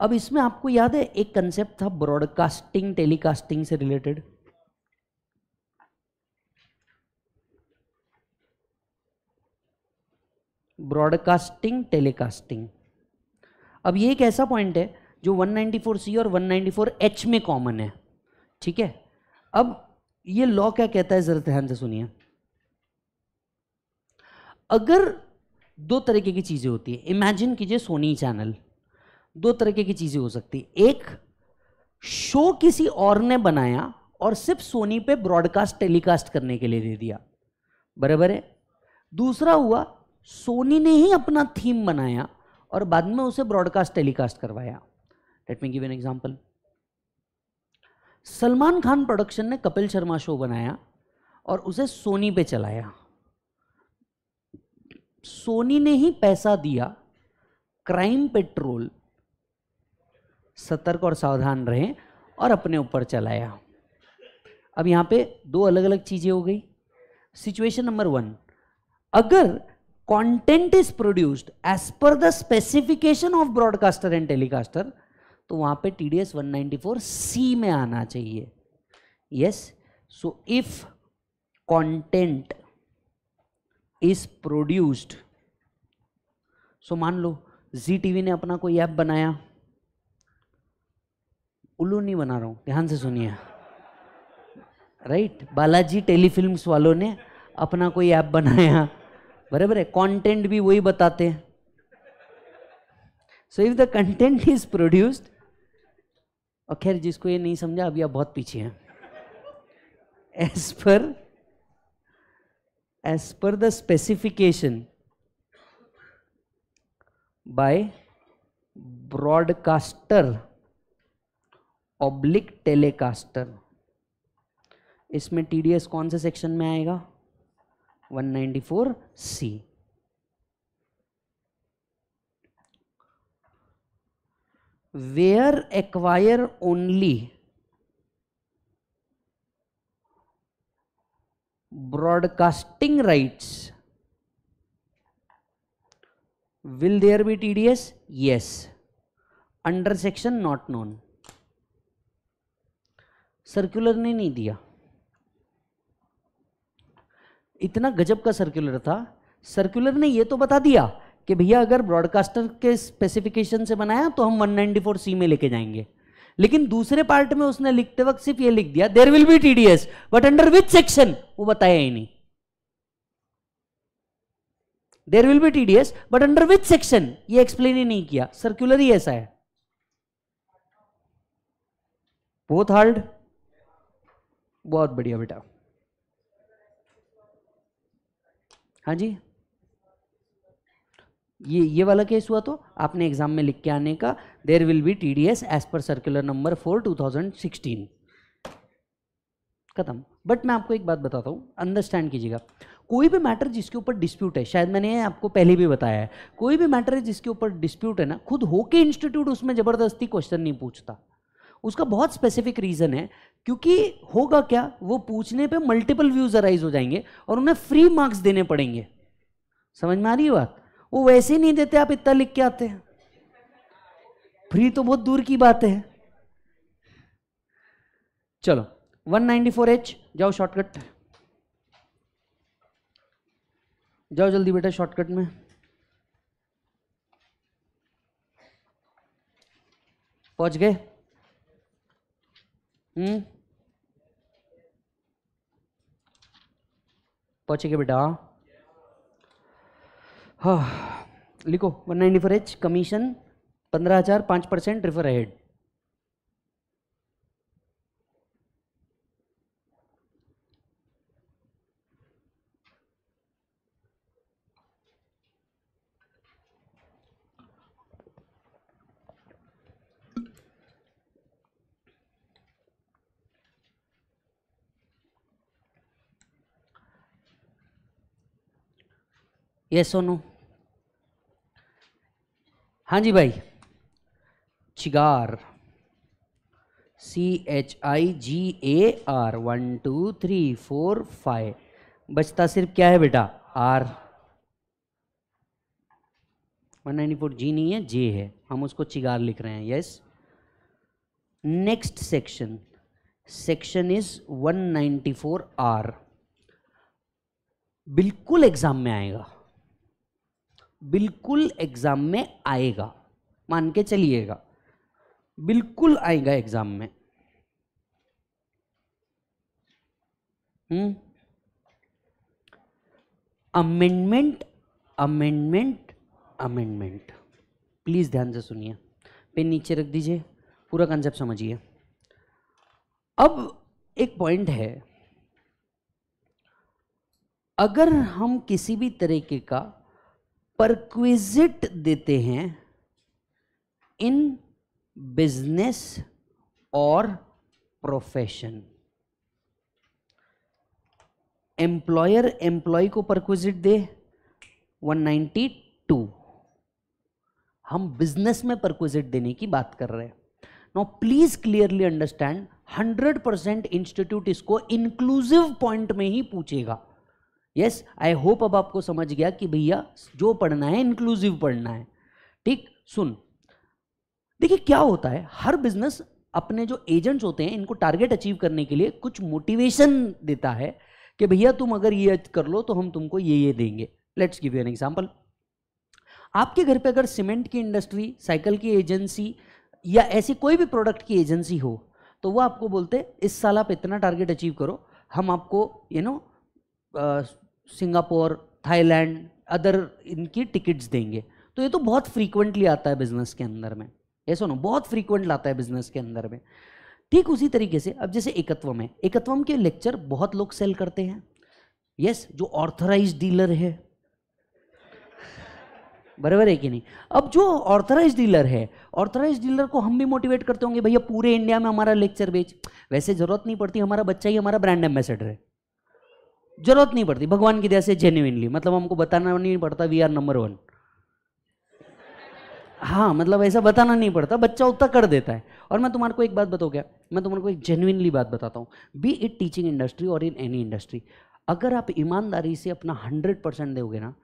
अब इसमें आपको याद है एक कंसेप्ट था ब्रॉडकास्टिंग टेलीकास्टिंग से रिलेटेड ब्रॉडकास्टिंग टेलीकास्टिंग अब ये एक ऐसा पॉइंट है जो 194C और 194H में कॉमन है ठीक है अब ये लॉ क्या कहता है जरा ध्यान से सुनिए अगर दो तरीके की चीज़ें होती है इमेजिन कीजिए सोनी चैनल दो तरीके की चीज़ें हो सकती है एक शो किसी और ने बनाया और सिर्फ सोनी पे ब्रॉडकास्ट टेलीकास्ट करने के लिए दे दिया बराबर है दूसरा हुआ सोनी ने ही अपना थीम बनाया और बाद में उसे ब्रॉडकास्ट टेलीकास्ट करवाया let me give an example Salman Khan production ने कपिल शर्मा शो बनाया और उसे सोनी पे चलाया सोनी ने ही पैसा दिया क्राइम पेट्रोल सतर्क और सावधान रहे और अपने ऊपर चलाया अब यहां पे दो अलग अलग चीज़ें हो गई सिचुएशन नंबर वन अगर content is produced as per the specification of broadcaster and telecaster तो वहां पे टीडीएस 194 सी में आना चाहिए yes so if content is produced so मान लो जी टीवी ने अपना कोई ऐप बनाया उल्लू नहीं बना रहा हूं ध्यान से सुनिए राइट right? बालाजी टेलीफिल्म्स वालों ने अपना कोई ऐप बनाया बराबर है कंटेंट भी वही बताते हैं so if the content is produced और खैर जिसको ये नहीं समझा अभी आप बहुत पीछे हैं as per as per the specification by broadcaster oblique telecaster इसमें टीडीएस कौन से सेक्शन में आएगा 194 C. Where acquire only broadcasting rights will there be TDS? Yes. Under section not known. Circular ने नहीं दिया इतना गजब का सर्कुलर था सर्कुलर ने ये तो बता दिया कि भैया अगर ब्रॉडकास्टर के स्पेसिफिकेशन से बनाया तो हम 194 सी में लेके जाएंगे लेकिन दूसरे पार्ट में उसने लिखते वक्त सिर्फ ये लिख दिया there will be TDS but under which section वो बताया ही नहीं there will be TDS but under which section ये एक्सप्लेन ही नहीं किया सर्कुलर ही ऐसा है बहुत हार्ड बहुत बढ़िया बेटा हाँ जी ये ये वाला केस हुआ तो आपने एग्जाम में लिख के आने का there will be T D S as per circular number four two thousand sixteen खत्म बट मैं आपको एक बात बताता हूँ अंडरस्टैंड कीजिएगा कोई भी मैटर जिसके ऊपर डिस्प्यूट है शायद मैंने आपको पहले भी बताया है कोई भी मैटर है जिसके ऊपर डिस्प्यूट है ना खुद होके इंस्टीट्यूट उसमें ज़बरदस्ती क्वेश्चन नहीं पूछता उसका बहुत स्पेसिफिक रीज़न है क्योंकि होगा क्या वो पूछने पे मल्टीपल व्यूज अराइज हो जाएंगे और उन्हें फ्री मार्क्स देने पड़ेंगे समझ में आ रही बात वो वैसे ही नहीं देते आप इतना लिख के आते हैं फ्री तो बहुत दूर की बात है चलो 194 एच जाओ शॉर्टकट जाओ जल्दी बेटा शॉर्टकट में पहुंच गए पहुंचे क्या बेटा हाँ लिखो one nine four H commission पंद्रह हज़ार पांच परसेंट रिफर हेड ये सोनू हाँ जी भाई चिगार C H I G A R one two three four five बचता सिर्फ क्या है बेटा R one ninety four G नहीं है जे है हम उसको चिगार लिख रहे हैं yes next section section is one four R बिल्कुल एग्जाम में आएगा बिल्कुल एग्ज़ाम में आएगा मान के चलिएगा बिल्कुल आएगा एग्ज़ाम में अमेंडमेंट अमेंडमेंट अमेंडमेंट प्लीज़ ध्यान से सुनिए पेन नीचे रख दीजिए पूरा कंसेप्ट समझिए अब एक पॉइंट है अगर हम किसी भी तरीके का परक्विजिट देते हैं इन बिजनेस और प्रोफेशन एम्प्लॉयर एम्प्लॉय को परक्विजिट दे 192 हम बिजनेस में परक्विजिट देने की बात कर रहे हैं no please clearly understand 100 percent institute इसको इंक्लूसिव पॉइंट में ही पूछेगा यस आई होप अब आपको समझ गया कि भैया जो पढ़ना है इंक्लूसिव पढ़ना है ठीक सुन देखिए क्या होता है हर बिजनेस अपने जो एजेंट्स होते हैं इनको टारगेट अचीव करने के लिए कुछ मोटिवेशन देता है कि भैया तुम अगर ये कर लो तो हम तुमको ये ये देंगे let's give you an example आपके घर पे अगर सीमेंट की इंडस्ट्री साइकिल की एजेंसी या ऐसी कोई भी प्रोडक्ट की एजेंसी हो तो वो आपको बोलते इस साल आप इतना टारगेट अचीव करो हम आपको you you know know, Singapore Thailand other इनकी टिकट्स देंगे तो ये तो बहुत फ्रीक्वेंटली आता है बिजनेस के अंदर में ये सुनो बहुत फ्रीक्वेंट आता है बिजनेस के अंदर में ठीक उसी तरीके से अब जैसे एकत्व में एकत्वम के लेक्चर बहुत लोग सेल करते हैं यस yes, जो ऑर्थराइज डीलर है बराबर है कि नहीं अब जो ऑर्थराइज डीलर है ऑर्थराइज डीलर को हम भी मोटिवेट करते होंगे भैया पूरे इंडिया में हमारा लेक्चर बेच वैसे जरूरत नहीं पड़ती हमारा बच्चा ही हमारा ब्रांड एम्बेसडर है जरूरत नहीं पड़ती भगवान की दया से जेन्यूनली मतलब हमको बताना नहीं पड़ता वी आर नंबर वन हाँ मतलब ऐसा बताना नहीं पड़ता बच्चा उतना कर देता है और मैं तुम्हारे को एक बात बताऊँ क्या मैं तुम्हारे को एक जेन्यूनली बात बताता हूँ बी इट टीचिंग इंडस्ट्री और इन एनी इंडस्ट्री अगर आप ईमानदारी से अपना हंड्रेड परसेंट दोगे ना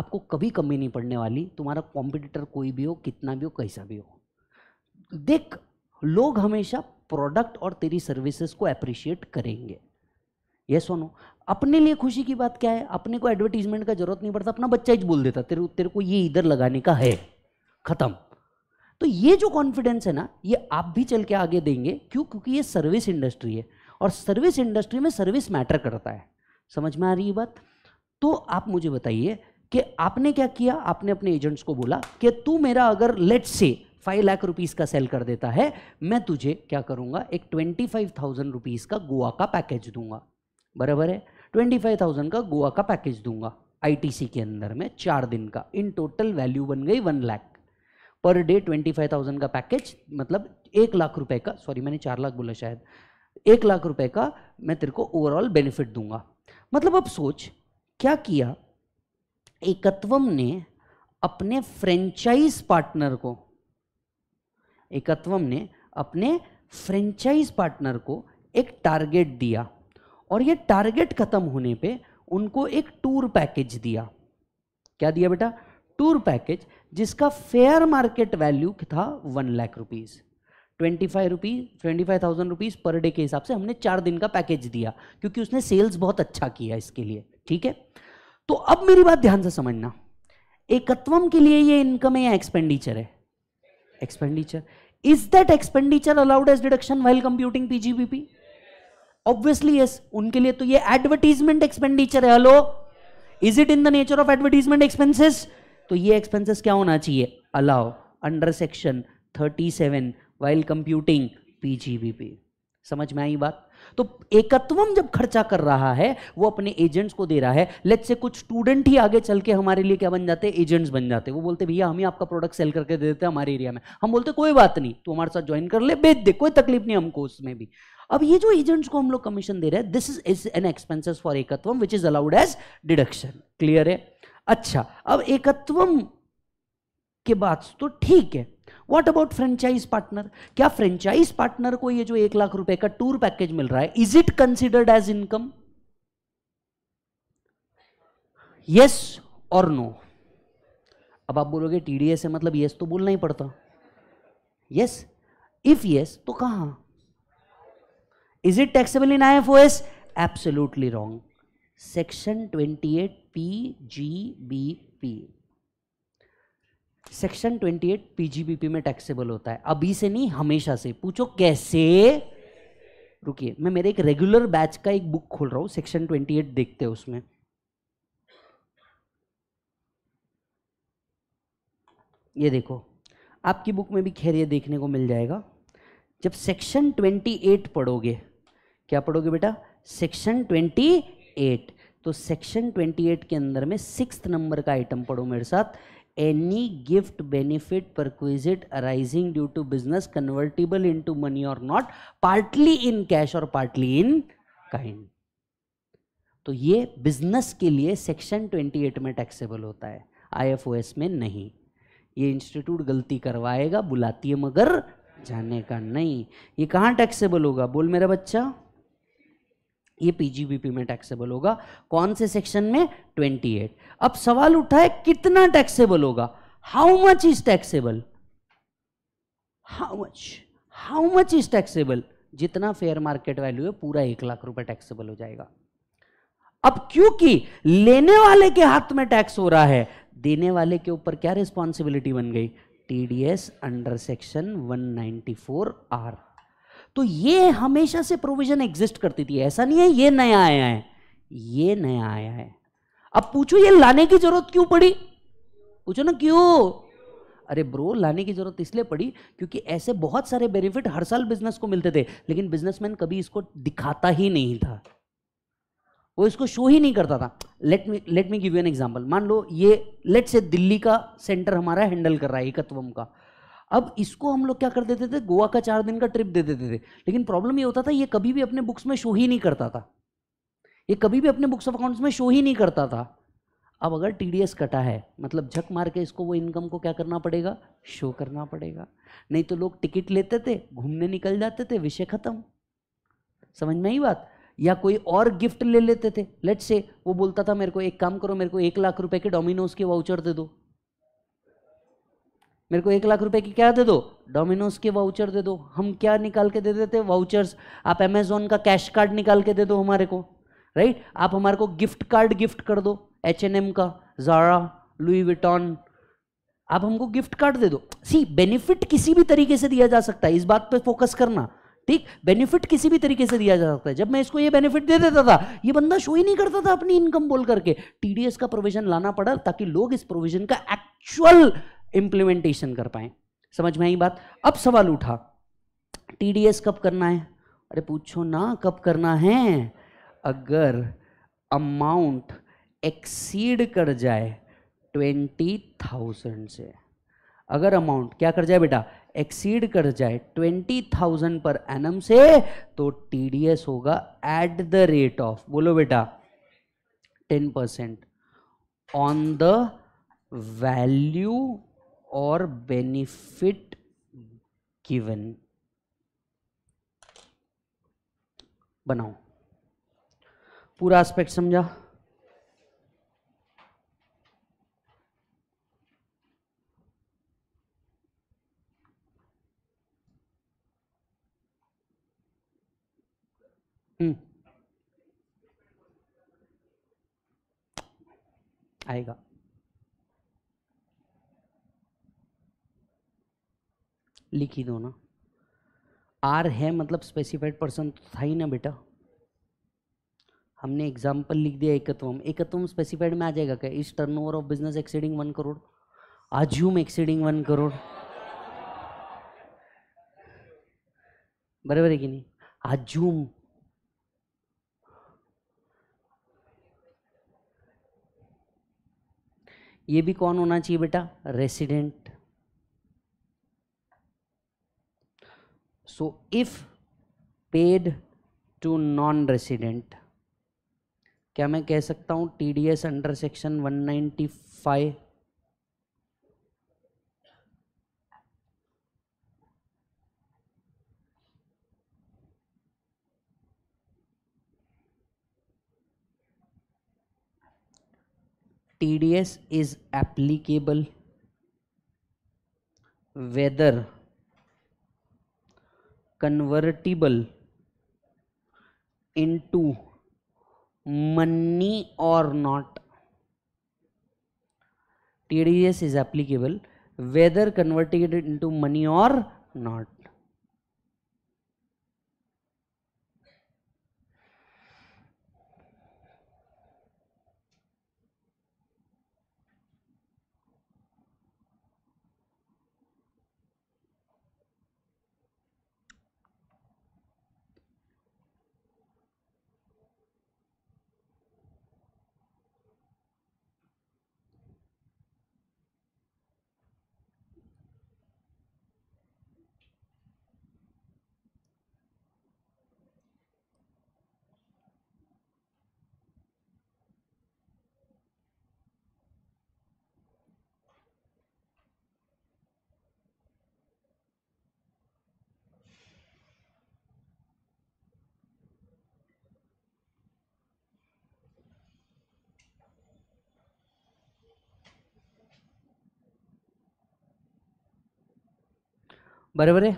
आपको कभी कमी नहीं पड़ने वाली तुम्हारा कॉम्पिटिटर कोई भी हो कितना भी हो कैसा भी हो देख लोग हमेशा प्रोडक्ट और तेरी सर्विसेज को अप्रिशिएट करेंगे ये सुनो अपने लिए खुशी की बात क्या है अपने को एडवर्टीजमेंट का जरूरत नहीं पड़ता अपना बच्चा ही बोल देता तेरे तेरे को ये इधर लगाने का है ख़त्म तो ये जो कॉन्फिडेंस है ना ये आप भी चल के आगे देंगे क्यों क्योंकि ये सर्विस इंडस्ट्री है और सर्विस इंडस्ट्री में सर्विस मैटर करता है समझ में आ रही है बात तो आप मुझे बताइए कि आपने क्या किया आपने अपने एजेंट्स को बोला कि तू मेरा अगर let say five lakh rupees का सेल कर देता है मैं तुझे क्या करूँगा एक ट्वेंटी फाइव थाउजेंड रुपीज़ का गोवा का पैकेज दूंगा बराबर है ट्वेंटी फाइव थाउजेंड का गोवा का पैकेज दूंगा आईटीसी के अंदर में चार दिन का इन टोटल वैल्यू बन गई one lakh per day twenty five thousand का पैकेज मतलब एक लाख रुपए का सॉरी मैंने चार लाख बोला शायद एक लाख रुपए का मैं तेरे को ओवरऑल बेनिफिट दूंगा मतलब अब सोच क्या किया एकत्वम ने अपने फ्रेंचाइज पार्टनर को एकत्वम ने अपने फ्रेंचाइज पार्टनर को एक टारगेट दिया और ये टारगेट खत्म होने पे उनको एक टूर पैकेज दिया क्या दिया बेटा टूर पैकेज जिसका फेयर मार्केट वैल्यू था one lakh rupees twenty five rupees twenty five thousand rupees per day के हिसाब से हमने चार दिन का पैकेज दिया क्योंकि उसने सेल्स बहुत अच्छा किया इसके लिए ठीक है तो अब मेरी बात ध्यान से समझना एकत्वम के लिए ये इनकम है या एक्सपेंडिचर है expenditure is that expenditure allowed as deduction while computing PGBP obviously yes उनके लिए तो ये एडवर्टीजमेंट एक्सपेंडिचर है hello is it in the nature of advertisement expenses तो ये एक्सपेंसेस क्या होना चाहिए allow under section 37 while computing PGBP समझ में आई बात तो एकत्वम जब खर्चा कर रहा है वो अपने एजेंट्स को दे रहा है लेट से कुछ स्टूडेंट ही आगे चल के हमारे लिए क्या बन जाते हैं एजेंट्स बन जाते वो बोलते भैया हम ही आपका प्रोडक्ट सेल करके दे देते हैं हमारे एरिया में हम बोलते कोई बात नहीं तू हमारे साथ ज्वाइन कर ले बेच दे कोई तकलीफ नहीं हमको उसमें भी अब ये जो एजेंट्स को हम लोग कमीशन दे रहे हैं this is is an expenses for एकत्वम which is allowed as deduction clear है अच्छा अब एकत्वम के बाद तो ठीक है वॉट अबाउट फ्रेंचाइज पार्टनर क्या फ्रेंचाइज पार्टनर को ये जो एक लाख रुपए का टूर पैकेज मिल रहा है is it considered as income yes और नो अब आप बोलोगे टीडीएस है मतलब यस तो बोलना ही पड़ता यस इफ यस तो कहां is it taxable in I F O S absolutely wrong section twenty eight P G B P में टैक्सेबल होता है अभी से नहीं हमेशा से पूछो कैसे रुकिए मैं मेरे एक रेगुलर बैच का एक बुक खोल रहा हूँ सेक्शन ट्वेंटी एट देखते हैं उसमें ये देखो आपकी बुक में भी खैर ये देखने को मिल जाएगा जब सेक्शन ट्वेंटी एट पढ़ोगे क्या पढ़ोगे बेटा सेक्शन ट्वेंटी एट तो सेक्शन ट्वेंटी एट के अंदर में सिक्स नंबर का आइटम पढ़ो मेरे साथ any gift benefit perquisite arising due to business convertible into money और नॉट पार्टली इन कैश और पार्टली इन काइंड तो ये बिजनेस के लिए सेक्शन 28 में टैक्सेबल होता है आईएफओएस में नहीं ये इंस्टीट्यूट गलती करवाएगा बुलाती है मगर जाने का नहीं ये कहाँ टैक्सेबल होगा बोल मेरा बच्चा ये पीजीबीपी में टैक्सेबल होगा कौन से सेक्शन में 28 अब सवाल उठा है कितना टैक्सेबल होगा how much is taxable how much how much is taxable जितना फेयर मार्केट वैल्यू है पूरा एक लाख रुपए टैक्सेबल हो जाएगा अब क्योंकि लेने वाले के हाथ में टैक्स हो रहा है देने वाले के ऊपर क्या रिस्पॉन्सिबिलिटी बन गई टीडीएस अंडर सेक्शन 194 आर तो ये हमेशा से प्रोविजन एग्जिस्ट करती थी ऐसा नहीं है ये नया आया है ये नया आया है अब पूछो ये लाने की जरूरत क्यों पड़ी पूछो ना क्यों अरे ब्रो लाने की जरूरत इसलिए पड़ी क्योंकि ऐसे बहुत सारे बेनिफिट हर साल बिजनेस को मिलते थे लेकिन बिजनेसमैन कभी इसको दिखाता ही नहीं था वो इसको शो ही नहीं करता था let me let me give you an example मान लो ये लेट से दिल्ली का सेंटर हमारा हैंडल कर रहा है एकत्वम का अब इसको हम लोग क्या कर देते थे गोवा का चार दिन का ट्रिप दे देते थे लेकिन प्रॉब्लम ये होता था ये कभी भी अपने बुक्स में शो ही नहीं करता था ये कभी भी अपने बुक्स ऑफ अकाउंट्स में शो ही नहीं करता था अब अगर टी कटा है मतलब झक मार के इसको वो इनकम को क्या करना पड़ेगा शो करना पड़ेगा नहीं तो लोग टिकट लेते थे घूमने निकल जाते थे विषय खत्म समझ में ही बात या कोई और गिफ्ट ले लेते थे लेट से वो बोलता था मेरे को एक काम करो मेरे को एक लाख रुपए के डोमिनोज के वाउचर दे दो मेरे को एक लाख रुपए की क्या दे दो डोमिनोज के वाउचर दे दो हम क्या निकाल के दे देते वाउचर्स आप अमेजोन का कैश कार्ड निकाल के दे दो हमारे को राइट आप हमारे को गिफ्ट कार्ड गिफ्ट कर दो एच एन एम का जारा लुई विटॉन आप हमको गिफ्ट कार्ड दे दो सी बेनिफिट किसी भी तरीके से दिया जा सकता है इस बात पे फोकस करना ठीक बेनिफिट किसी भी तरीके से दिया जा सकता है जब मैं इसको ये बेनिफिट दे देता था ये बंदा शो ही नहीं करता था अपनी इनकम बोल करके टीडीएस का प्रोविजन लाना पड़ा ताकि लोग इस प्रोविजन का एक्चुअल इंप्लीमेंटेशन कर पाए समझ में आई बात अब सवाल उठा टी कब करना है अरे पूछो ना कब करना है अगर अमाउंट एक्सीड कर जाए ट्वेंटी थाउजेंड से अगर अमाउंट क्या कर जाए बेटा एक्सीड कर जाए ट्वेंटी थाउजेंड पर एनम से तो टीडीएस होगा एट द रेट ऑफ बोलो बेटा ten percent on the value और बेनिफिट गिवन बनाओ पूरा एस्पेक्ट समझा हम्म। आएगा लिखी दो ना आर है मतलब स्पेसिफाइड पर्सन तो था ही ना बेटा हमने एग्जाम्पल लिख दिया एकत्वम एकत्वम स्पेसिफाइड में आ जाएगा क्या इस turnover of business exceeding one crore assume exceeding one crore बराबर है कि नहीं आज्यूम ये भी कौन होना चाहिए बेटा resident so if paid to non resident क्या मैं कह सकता हूं T D S under section one ninety five T D S is applicable whether convertible into money और not T D S is applicable whether converted into money और not बराबर है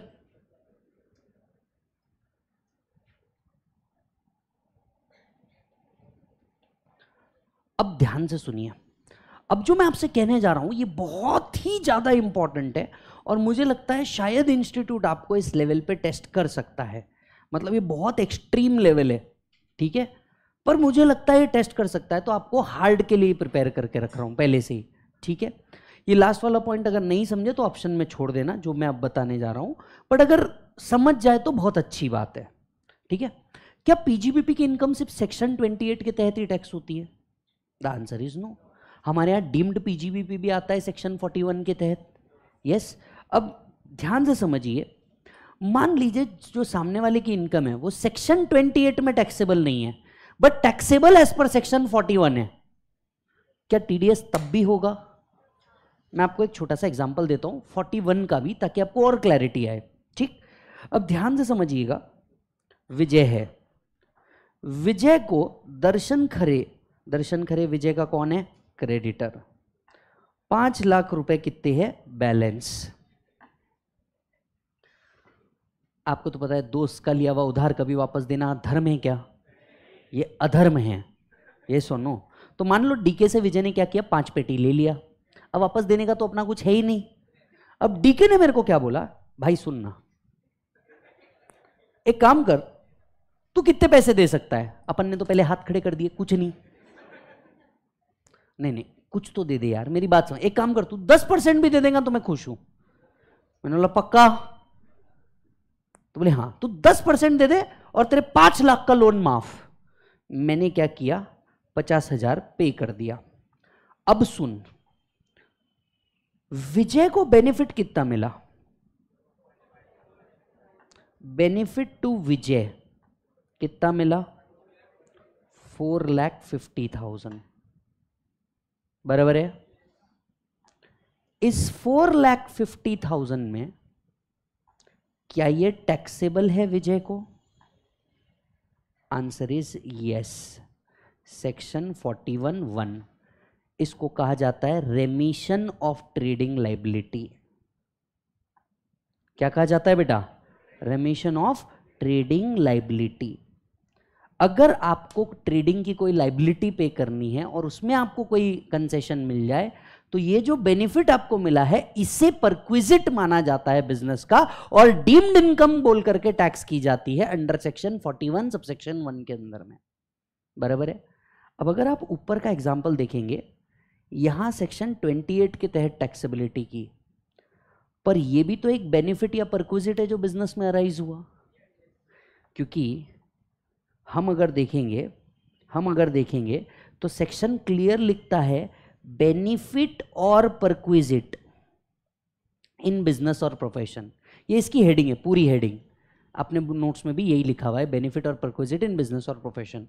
अब ध्यान से सुनिए अब जो मैं आपसे कहने जा रहा हूं ये बहुत ही ज़्यादा इंपॉर्टेंट है और मुझे लगता है शायद इंस्टीट्यूट आपको इस लेवल पे टेस्ट कर सकता है मतलब ये बहुत एक्सट्रीम लेवल है ठीक है पर मुझे लगता है ये टेस्ट कर सकता है तो आपको हार्ड के लिए प्रिपेयर करके रख रहा हूं पहले से ही ठीक है ये लास्ट वाला पॉइंट अगर नहीं समझे तो ऑप्शन में छोड़ देना जो मैं अब बताने जा रहा हूँ बट अगर समझ जाए तो बहुत अच्छी बात है ठीक है क्या पीजीबीपी की इनकम सिर्फ सेक्शन 28 के तहत ही टैक्स होती है द आंसर इज नो हमारे यहाँ डीम्ड पीजीबीपी भी आता है सेक्शन 41 के तहत यस अब ध्यान से समझिए मान लीजिए जो सामने वाले की इनकम है वो सेक्शन 28 में टैक्सेबल नहीं है but taxable as per section 41 है क्या टीडीएस तब भी होगा मैं आपको एक छोटा सा एग्जाम्पल देता हूँ फोर्टी वन का भी ताकि आपको और क्लैरिटी आए ठीक अब ध्यान से समझिएगा विजय है विजय को दर्शन खरे दर्शन खरे विजय का कौन है क्रेडिटर पांच लाख रुपए कितने हैं बैलेंस आपको तो पता है दोस्त का लिया हुआ उधार कभी वापस देना धर्म है क्या ये अधर्म है ये सुनो तो मान लो डीके से विजय ने क्या किया पांच पेटी ले लिया अब वापस देने का तो अपना कुछ है ही नहीं अब डीके ने मेरे को क्या बोला भाई सुनना एक काम कर तू कितने पैसे दे सकता है अपन ने तो पहले हाथ खड़े कर दिए कुछ नहीं नहीं नहीं कुछ तो दे दे यार मेरी बात सुन एक काम कर तू दस परसेंट भी दे देगा तो मैं खुश हूं मैंने बोला पक्का तो बोले हाँ तू दस परसेंट दे दे और तेरे पांच लाख का लोन माफ मैंने क्या किया पचास हजार पे कर दिया अब सुन विजय को बेनिफिट कितना मिला बेनिफिट टू विजय कितना मिला फोर लैख फिफ्टी थाउजेंड बराबर है इस फोर लैख फिफ्टी थाउजेंड में क्या ये टैक्सेबल है विजय को answer is yes section forty one one इसको कहा जाता है रेमिशन ऑफ ट्रेडिंग लाइबिलिटी क्या कहा जाता है बेटा रेमिशन ऑफ ट्रेडिंग लाइबिलिटी अगर आपको ट्रेडिंग की कोई लाइबिलिटी पे करनी है और उसमें आपको कोई कंसेशन मिल जाए तो ये जो बेनिफिट आपको मिला है इसे परक्विजिट माना जाता है बिजनेस का और डीम्ड इनकम बोल करके टैक्स की जाती है अंडर सेक्शन 41 सबसेक्शन वन के अंदर में बराबर है अब अगर आप ऊपर का एग्जाम्पल देखेंगे यहाँ सेक्शन 28 के तहत टैक्सेबिलिटी की पर यह भी तो एक बेनिफिट या परक्विजिट है जो बिजनेस में अराइज हुआ क्योंकि हम अगर देखेंगे हम अगर देखेंगे तो सेक्शन क्लियर लिखता है बेनिफिट और परक्विजिट इन बिजनेस और प्रोफेशन ये इसकी हेडिंग है पूरी हेडिंग आपने नोट्स में भी यही लिखा हुआ है बेनिफिट और परक्विजिट इन बिजनेस और प्रोफेशन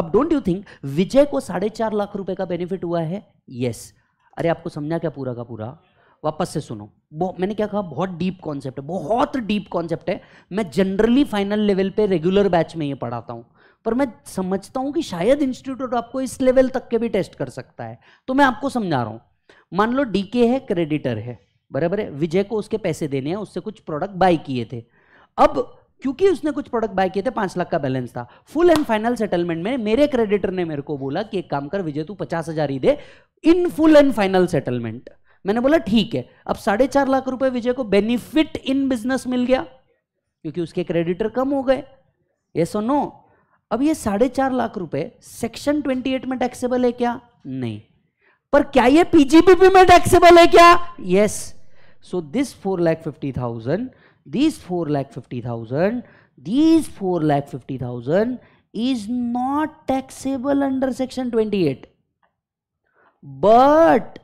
अब डोंट यू थिंक विजय को साढ़े चार लाख रुपए का बेनिफिट हुआ है यस yes. अरे आपको समझा क्या पूरा का पूरा वापस से सुनो बहुत मैंने क्या कहा बहुत डीप कॉन्सेप्ट है बहुत डीप कॉन्सेप्ट है मैं जनरली फाइनल लेवल पे रेगुलर बैच में ये पढ़ाता हूँ पर मैं समझता हूँ कि शायद इंस्टीट्यूट आपको इस लेवल तक के भी टेस्ट कर सकता है तो मैं आपको समझा रहा हूँ मान लो डी है क्रेडिटर है बराबर है विजय को उसके पैसे देने हैं उससे कुछ प्रोडक्ट बाई किए थे अब क्योंकि उसने कुछ प्रोडक्ट बाय किए थे पांच लाख का बैलेंस था फुल एंड फाइनल सेटलमेंट में मेरे क्रेडिटर ने मेरे को बोला कि एक काम कर विजय तू पचास हजार ही दे in full and final settlement मैंने बोला ठीक है अब साढ़े चार लाख रुपए विजय को बेनिफिट इन बिजनेस मिल गया क्योंकि उसके क्रेडिटर कम हो गए ये सो नो अब ये साढ़े चार लाख रुपए सेक्शन ट्वेंटी एट में टैक्सेबल है क्या नहीं पर क्या ये पीजीबीपी में टैक्सेबल है क्या yes so this four lakh fifty thousand these 4 lakh 50,000, these 4 lakh 50,000 is not taxable under section 28 but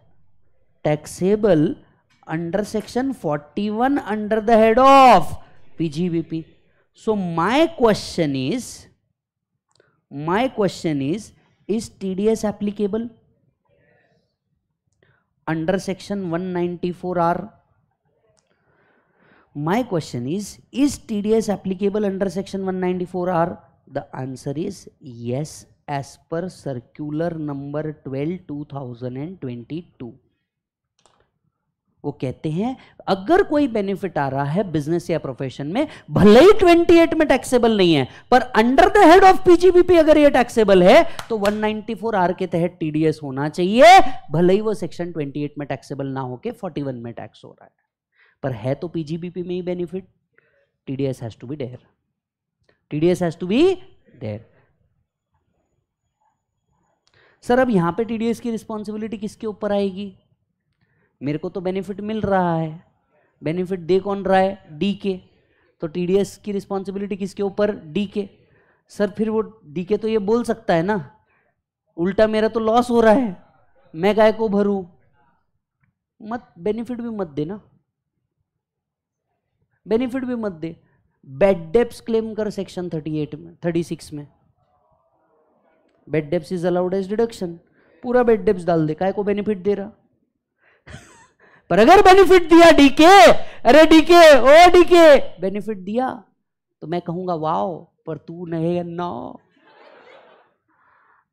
taxable under section 41 under the head of PGBP. So my question is, my question is, is TDS applicable under section 194R? My question is, is TDS applicable under section 194R? The answer is yes as per circular number 12 2022. वो कहते हैं अगर कोई benefit आ रहा है business या profession में भले ही 28 में टैक्सेबल नहीं है पर under the head of PGBP अगर ये टैक्सेबल है तो 194 आर के तहत टीडीएस होना चाहिए भले ही वो सेक्शन 28 में टैक्सेबल ना होके 41 में टैक्स हो रहा है पर है तो पीजीबीपी में ही benefit T D S has to be there T D S has to be there sir अब यहाँ पे टी डी एस की रिस्पॉन्सिबिलिटी किसके ऊपर आएगी मेरे को तो बेनिफिट मिल रहा है बेनिफिट दे कौन रहा है डी के तो टी डी एस की रिस्पॉन्सिबिलिटी किसके ऊपर डी के सर फिर वो डी के तो ये बोल सकता है ना उल्टा मेरा तो लॉस हो रहा है मैं गाय को भरूँ मत बेनिफिट भी मत देना बेनिफिट भी मत दे बेड डेप्स क्लेम कर सेक्शन 38 में 36 में bad debts is allowed as deduction पूरा बेड डेप्स डाल दे काय को बेनिफिट दे रहा पर अगर बेनिफिट दिया डीके अरे डीके ओ डीके बेनिफिट दिया तो मैं कहूंगा वाओ पर तू नहीं ना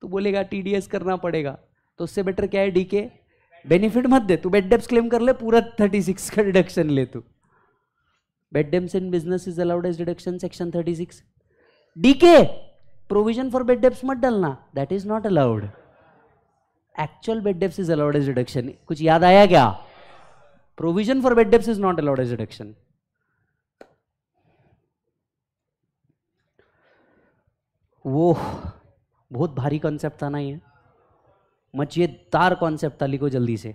तू तो बोलेगा टीडीएस करना पड़ेगा तो उससे बेटर क्या है डीके बेनिफिट मत दे तू बेड डेप्स क्लेम कर ले पूरा थर्टी सिक्स का डिडक्शन ले तू bad debts in business is allowed as deduction section 36 डीके प्रोविजन फॉर बेड डेप्स मत डालना that is not allowed actual bad debts is allowed as deduction कुछ याद आया क्या provision for bad debts is not allowed as deduction वो बहुत भारी कॉन्सेप्ट था ना ये मच ये तार कॉन्सेप्ट था लिखो जल्दी से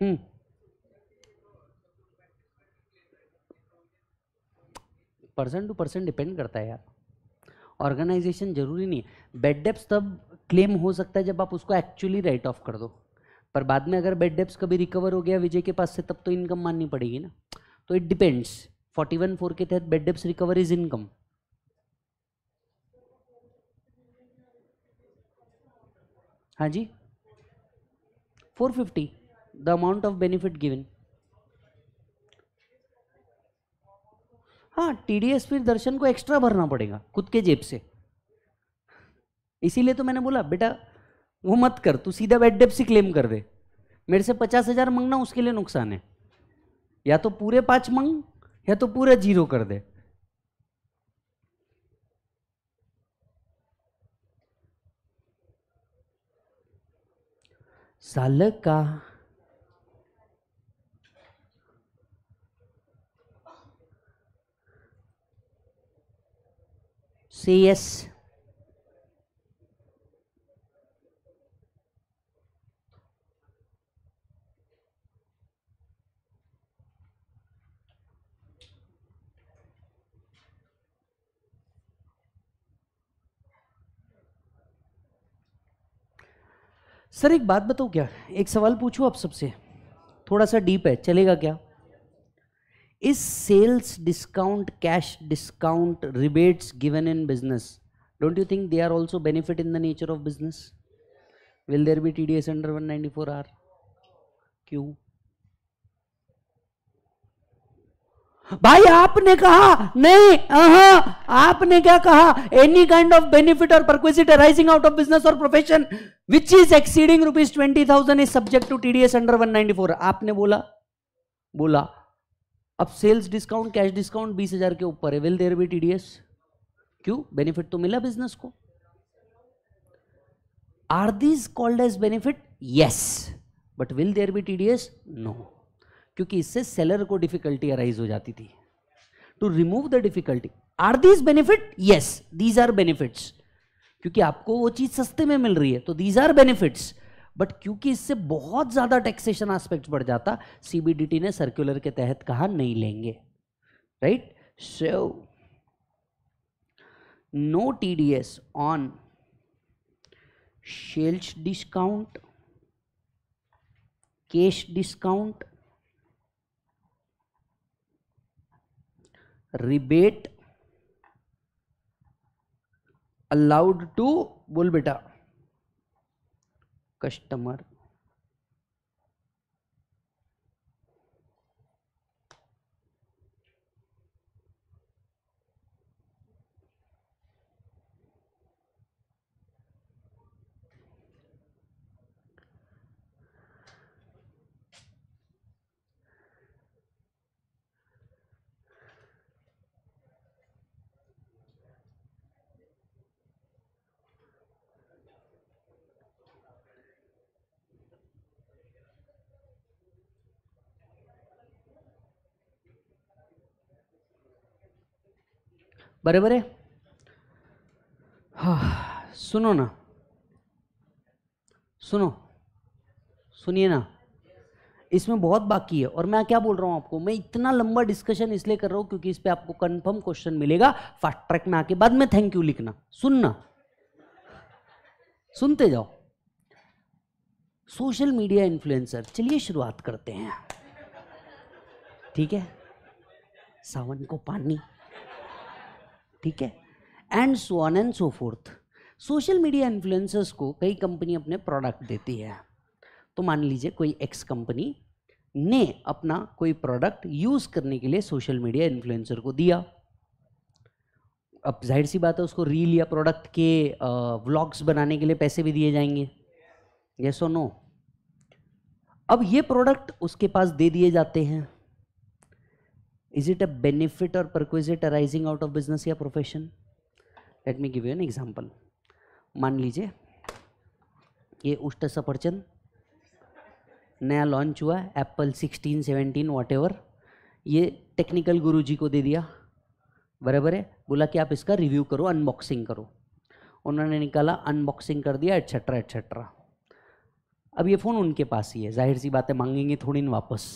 percent person to percent depend करता है यार ऑर्गेनाइजेशन जरूरी नहीं है बेड डेप्स तब क्लेम हो सकता है जब आप उसको एक्चुअली राइट ऑफ कर दो पर बाद में अगर बेड डेप्स कभी रिकवर हो गया विजय के पास से तब तो इनकम माननी पड़ेगी ना तो it depends forty one four के तहत bad debts recover is income हाँ जी four fifty the amount of benefit given हाँ टी डी एस फिर दर्शन को एक्स्ट्रा भरना पड़ेगा खुद के जेब से इसीलिए तो मैंने बोला बेटा वो मत कर तू सीधा डेप से क्लेम कर दे मेरे से पचास हज़ार मंगना उसके लिए नुकसान है या तो पूरे पांच मंग या तो पूरा जीरो कर दे साल का सी एस सर एक बात बताऊँ क्या एक सवाल पूछूँ आप सबसे थोड़ा सा डीप है चलेगा क्या is sales discount cash discount rebates given in business don't you think they are also benefit in the nature of business will there be T D S under one ninety four R क्यू भाई आपने कहा नहीं आपने क्या कहा any kind of benefit और perquisite arising out of business और profession which is exceeding rupees twenty thousand is subject to TDS under one ninety four आपने बोला बोला अब सेल्स डिस्काउंट कैश डिस्काउंट बीस हजार के ऊपर है विल देर बी टीडीएस क्यों बेनिफिट तो मिला बिजनेस को are these called as benefit yes but will there be TDS no क्योंकि इससे सेलर को डिफिकल्टी अराइज हो जाती थी to remove the difficulty are these benefit yes these are benefits क्योंकि आपको वो चीज सस्ते में मिल रही है तो दीज आर बेनिफिट्स बट क्योंकि इससे बहुत ज़्यादा टैक्सेशन आस्पेक्ट बढ़ जाता सीबीडीटी ने सर्कुलर के तहत कहा नहीं लेंगे right so no TDS on sales discount cash discount rebate allowed to बोल बेटा कस्टमर बराबर है हाँ सुनो ना सुनो सुनिए ना इसमें बहुत बाकी है और मैं क्या बोल रहा हूँ आपको मैं इतना लंबा डिस्कशन इसलिए कर रहा हूँ क्योंकि इस पर आपको कंफर्म क्वेश्चन मिलेगा फास्ट ट्रैक में आके बाद में थैंक यू लिखना सुनना सुनते जाओ सोशल मीडिया इन्फ्लुएंसर चलिए शुरुआत करते हैं ठीक है सावन को पानी ठीक है and so on and so fourth social media influencers को कई कंपनी अपने प्रोडक्ट देती है तो मान लीजिए कोई एक्स कंपनी ने अपना कोई प्रोडक्ट यूज़ करने के लिए सोशल मीडिया इन्फ्लुएंसर को दिया अब जाहिर सी बात है उसको रील या प्रोडक्ट के व्लॉग्स बनाने के लिए पैसे भी दिए जाएंगे यस और नो अब ये प्रोडक्ट उसके पास दे दिए जाते हैं is it a benefit or perquisite arising out of business या profession let me give you an example मान लीजिए ये उष्ट सफरचंद नया लॉन्च हुआ एप्पल 16, 17 एवर ये टेक्निकल गुरुजी को दे दिया बराबर है बोला कि आप इसका रिव्यू करो अनबॉक्सिंग करो उन्होंने निकाला अनबॉक्सिंग कर दिया एट्सेट्रा एट्सेट्रा अब ये फ़ोन उनके पास ही है जाहिर सी बातें मांगेंगे थोड़ी ना वापस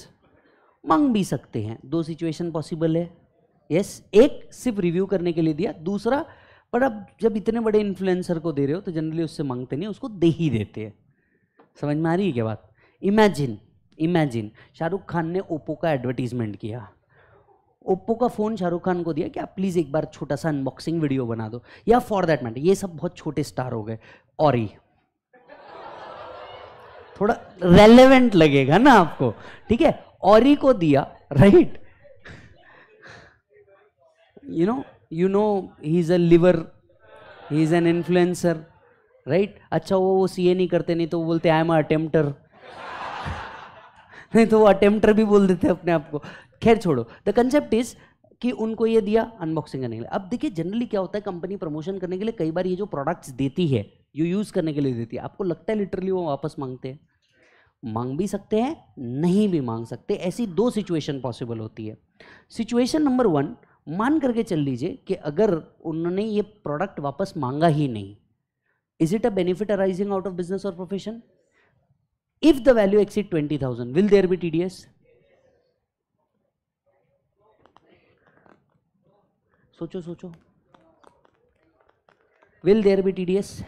मांग भी सकते हैं दो सिचुएशन पॉसिबल है यस yes, एक सिर्फ रिव्यू करने के लिए दिया दूसरा पर अब जब इतने बड़े इन्फ्लुएंसर को दे रहे हो तो जनरली उससे मांगते नहीं उसको दे ही देते हैं समझ में आ रही है क्या बात इमेजिन इमेजिन शाहरुख खान ने ओप्पो का एडवर्टीजमेंट किया ओप्पो का फ़ोन शाहरुख खान को दिया कि आप प्लीज़ एक बार छोटा सा अनबॉक्सिंग वीडियो बना दो या फॉर दैट मैटर ये सब बहुत छोटे स्टार हो गए और ही थोड़ा रेलेवेंट लगेगा ना आपको ठीक है और को दिया right you know he is a liver he is an influencer right अच्छा वो वो सीए नहीं करते नहीं तो वो बोलते आई एम अटेम्प्टर नहीं तो वो अटेम्प्टर भी बोल देते अपने आप को खैर छोड़ो द कंसेप्ट इज कि उनको ये दिया अनबॉक्सिंग करने के लिए अब देखिए जनरली क्या होता है कंपनी प्रमोशन करने के लिए कई बार ये जो प्रोडक्ट्स देती है यू यूज़ करने के लिए देती है आपको लगता है लिटरली वो वापस मांगते हैं मांग भी सकते हैं नहीं भी मांग सकते ऐसी दो सिचुएशन पॉसिबल होती है सिचुएशन नंबर वन मान करके चल लीजिए कि अगर उन्होंने ये प्रोडक्ट वापस मांगा ही नहीं is it a benefit arising out of business और profession if the value exceed twenty thousand will there be TDS सोचो सोचो विल देयर बी टीडीएस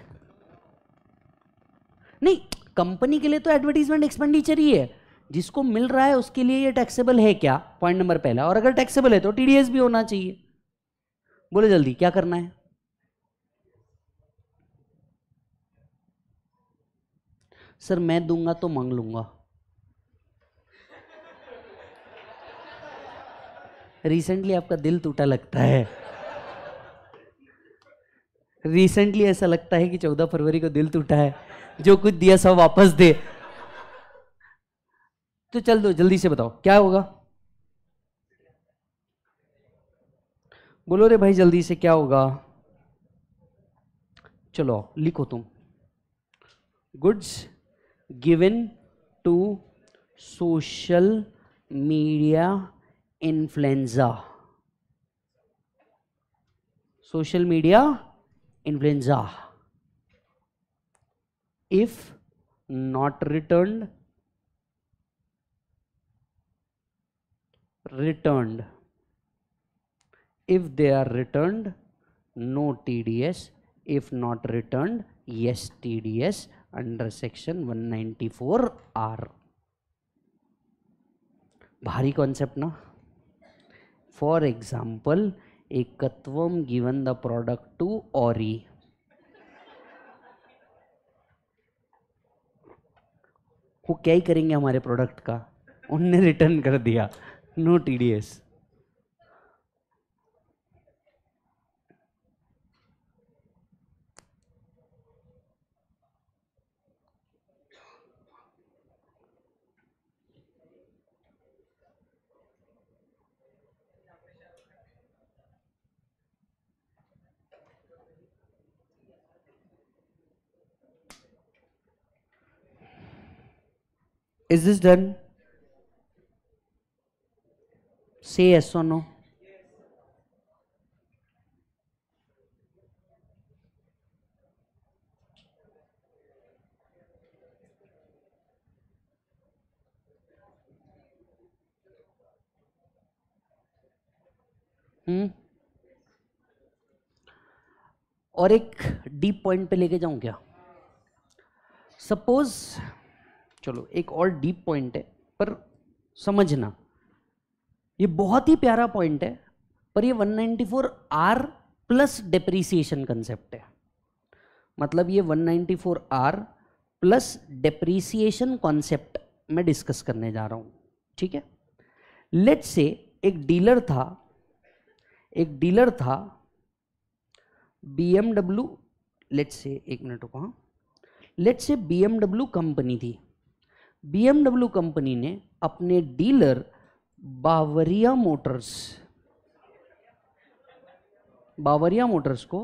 नहीं कंपनी के लिए तो एडवर्टीजमेंट एक्सपेंडिचर ही है जिसको मिल रहा है उसके लिए ये टैक्सेबल है क्या पॉइंट नंबर पहला और अगर टैक्सेबल है तो टीडीएस भी होना चाहिए बोले जल्दी क्या करना है सर मैं दूंगा तो मांग लूंगा रिसेंटली आपका दिल टूटा लगता है रिसेंटली ऐसा लगता है कि चौदह फरवरी को दिल टूटा है जो कुछ दिया सब वापस दे तो चल दो जल्दी से बताओ क्या होगा बोलो रे भाई जल्दी से क्या होगा चलो लिखो तुम goods given to social media influenza social media influenza if not returned returned if they are returned no tds if not returned yes tds under section 194 r bhari concept na for example एकत्वम given the product to Orry वो क्या ही करेंगे हमारे product का उनने return कर दिया no T D S is this done say yes or no hmm और एक डीप पॉइंट पे लेके जाऊं क्या सपोज चलो एक और डीप पॉइंट है पर समझना ये बहुत ही प्यारा पॉइंट है पर ये 194 आर प्लस डेप्रीसिएशन कंसेप्ट है मतलब ये 194 आर प्लस डेप्रीसिएशन कॉन्सेप्ट मैं डिस्कस करने जा रहा हूं ठीक है लेट से एक डीलर था एक डीलर था बी एमडब्ल्यू लेट से एक मिनट रुको हाँ let say BMW company थी बीएमडब्ल्यू कंपनी ने अपने dealer Bavaria Motors Bavaria Motors को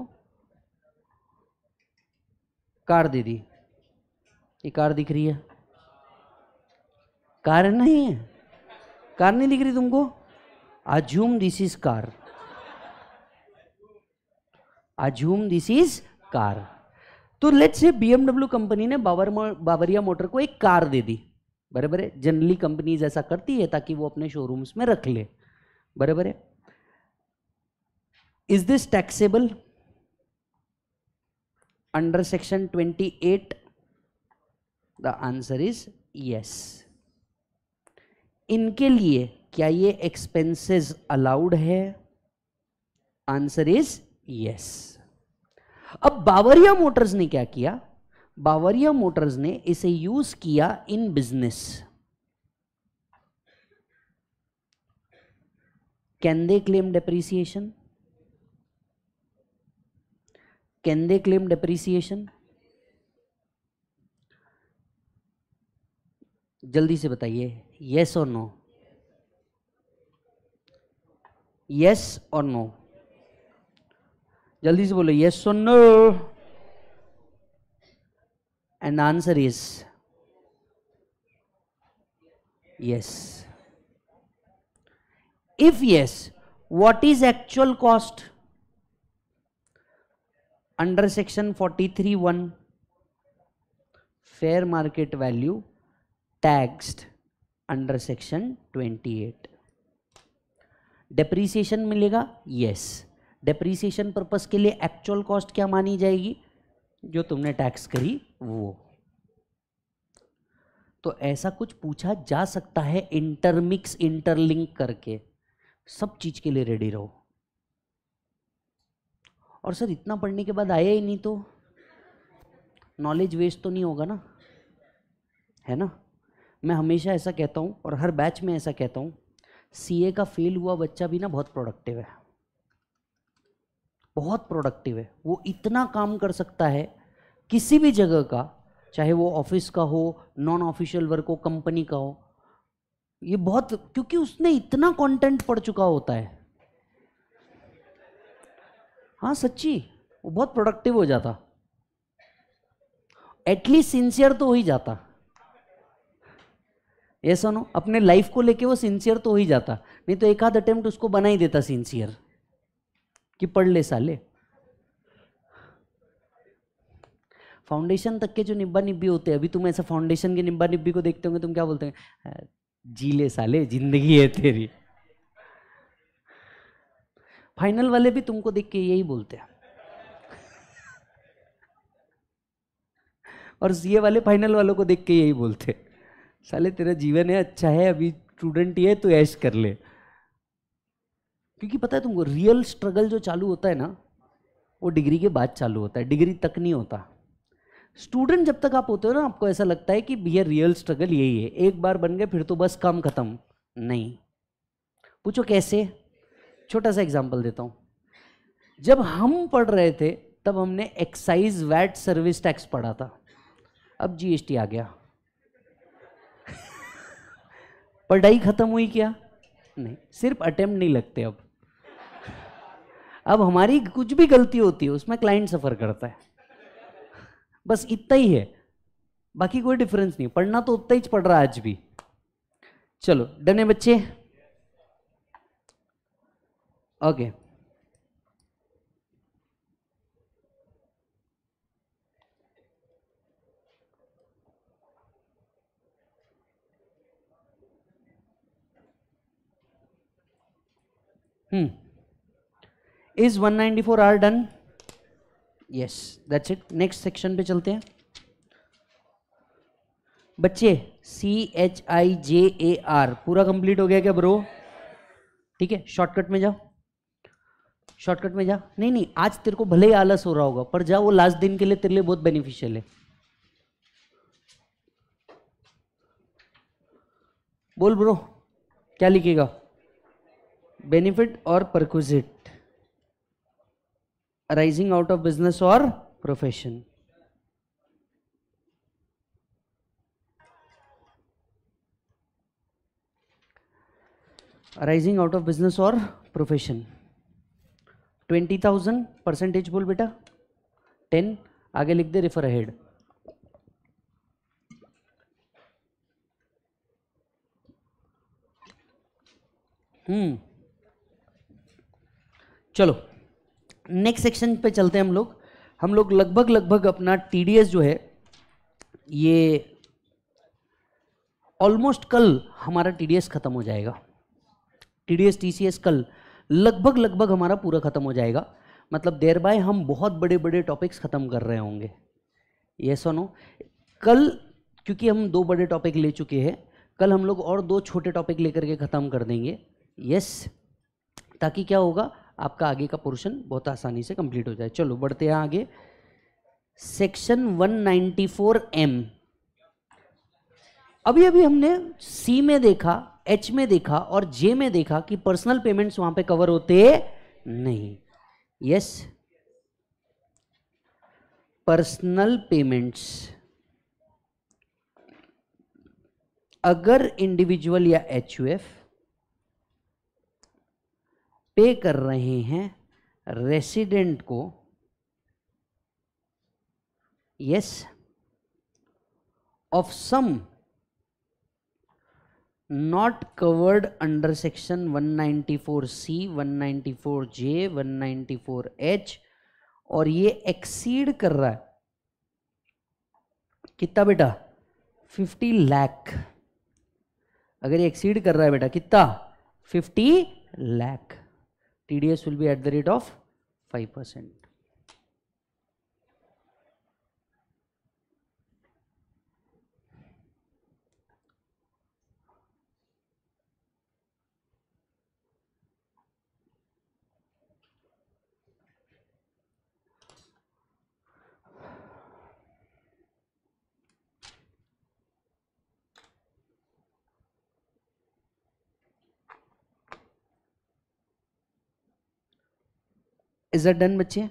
कार दे दी ये कार दिख रही है कार नहीं है कार नहीं दिख रही तुमको assume this is car assume this is car तो लेट्स से बीएमडब्ल्यू कंपनी ने बावर बावरिया मोटर को एक कार दे दी बराबर है जनरली कंपनीज ऐसा करती है ताकि वो अपने शोरूम्स में रख ले बराबर है is this taxable section twenty 28 the answer is yes इनके लिए क्या ये एक्सपेंसेस अलाउड है आंसर इज यस अब बावरिया मोटर्स ने क्या किया बावरिया मोटर्स ने इसे यूज किया in business can they claim depreciation can they claim depreciation जल्दी से बताइए यस और नो यस और नो जल्दी से बोलो यस और no and the answer is yes if yes what is actual cost under section 431 fair market value taxed under section 28 depreciation milega yes depreciation purpose ke liye actual cost kya mani jayegi जो तुमने tax करी वो तो ऐसा कुछ पूछा जा सकता है इंटरमिक्स इंटरलिंक करके सब चीज के लिए रेडी रहो और सर इतना पढ़ने के बाद आया ही नहीं तो नॉलेज वेस्ट तो नहीं होगा ना है ना मैं हमेशा ऐसा कहता हूँ और हर बैच में ऐसा कहता हूँ सीए का फेल हुआ बच्चा भी ना बहुत प्रोडक्टिव है बहुत प्रोडक्टिव है वो इतना काम कर सकता है किसी भी जगह का चाहे वो ऑफिस का हो नॉन ऑफिशियल वर्क हो कंपनी का हो ये बहुत क्योंकि उसने इतना कंटेंट पढ़ चुका होता है हाँ सच्ची वो बहुत प्रोडक्टिव हो जाता एटलीस्ट सिंसियर तो हो ही जाता ये सुनो अपने लाइफ को लेके वो सिंसियर तो हो ही जाता नहीं तो एक आध अटेम्प्ट उसको बना ही देता सिंसियर कि पढ़ ले साले फाउंडेशन तक के जो निब्बा निब्बी होते हैं अभी तुम ऐसा फाउंडेशन के निब्बा निब्बी को देखते होंगे तुम क्या बोलते हैं जी ले साले जिंदगी है तेरी फाइनल वाले भी तुमको देख के यही बोलते हैं और सीए वाले फाइनल वालों को देख के यही बोलते साले तेरा जीवन है अच्छा है अभी स्टूडेंट ही है तो ऐश कर ले क्योंकि पता है तुमको रियल स्ट्रगल जो चालू होता है ना वो डिग्री के बाद चालू होता है डिग्री तक नहीं होता स्टूडेंट जब तक आप होते हो ना आपको ऐसा लगता है कि भैया रियल स्ट्रगल यही है एक बार बन गए फिर तो बस काम खत्म नहीं पूछो कैसे छोटा सा एग्जाम्पल देता हूँ जब हम पढ़ रहे थे तब हमने एक्साइज वैट सर्विस टैक्स पढ़ा था अब जीएसटी आ गया पढ़ाई खत्म हुई क्या नहीं सिर्फ अटेम्प्ट नहीं लगते अब अब हमारी कुछ भी गलती होती है उसमें क्लाइंट सफ़र करता है बस इतना ही है बाकी कोई डिफरेंस नहीं पढ़ना तो उतना ही पढ़ रहा है आज भी चलो डने बच्चे okay hmm hmm. Is 194 R done yes that's it next section पे चलते हैं बच्चे C H I J A R पूरा कंप्लीट हो गया क्या ब्रो ठीक है शॉर्टकट में जाओ शॉर्टकट में जा नहीं नहीं आज तेरे को भले ही आलस हो रहा होगा पर जा वो लास्ट दिन के लिए तेरे लिए बहुत बेनिफिशियल है बोल ब्रो क्या लिखेगा बेनिफिट और perquisite arising out of business और profession arising out of business और प्रोफेशन ट्वेंटी थाउजेंड परसेंटेज बोल बेटा टेन आगे लिख दे रिफर हेड हम्म चलो नेक्स्ट सेक्शन पे चलते हैं हम लोग हम लोग लगभग लगभग अपना टी जो है ये ऑलमोस्ट कल हमारा टी ख़त्म हो जाएगा टी डी कल लगभग लगभग हमारा पूरा ख़त्म हो जाएगा मतलब देर बाय हम बहुत बड़े बड़े टॉपिक्स ख़त्म कर रहे होंगे ये सो नो कल क्योंकि हम दो बड़े टॉपिक ले चुके हैं कल हम लोग और दो छोटे टॉपिक लेकर के ख़त्म कर देंगे यस ताकि क्या होगा आपका आगे का पोर्शन बहुत आसानी से कंप्लीट हो जाए चलो बढ़ते हैं आगे सेक्शन 194 एम अभी अभी हमने सी में देखा एच में देखा और जे में देखा कि पर्सनल पेमेंट्स वहां पे कवर होते नहीं यस पर्सनल पेमेंट्स अगर इंडिविजुअल या एच यू एफ पे कर रहे हैं रेसिडेंट को yes of sum not covered under section 194 C four J 194 H और ये एक्सीड कर रहा है कितना बेटा 50 लाख अगर ये एक्सीड कर रहा है बेटा कितना 50 lakh TDS will be at the rate of 5%. Is that done बच्चे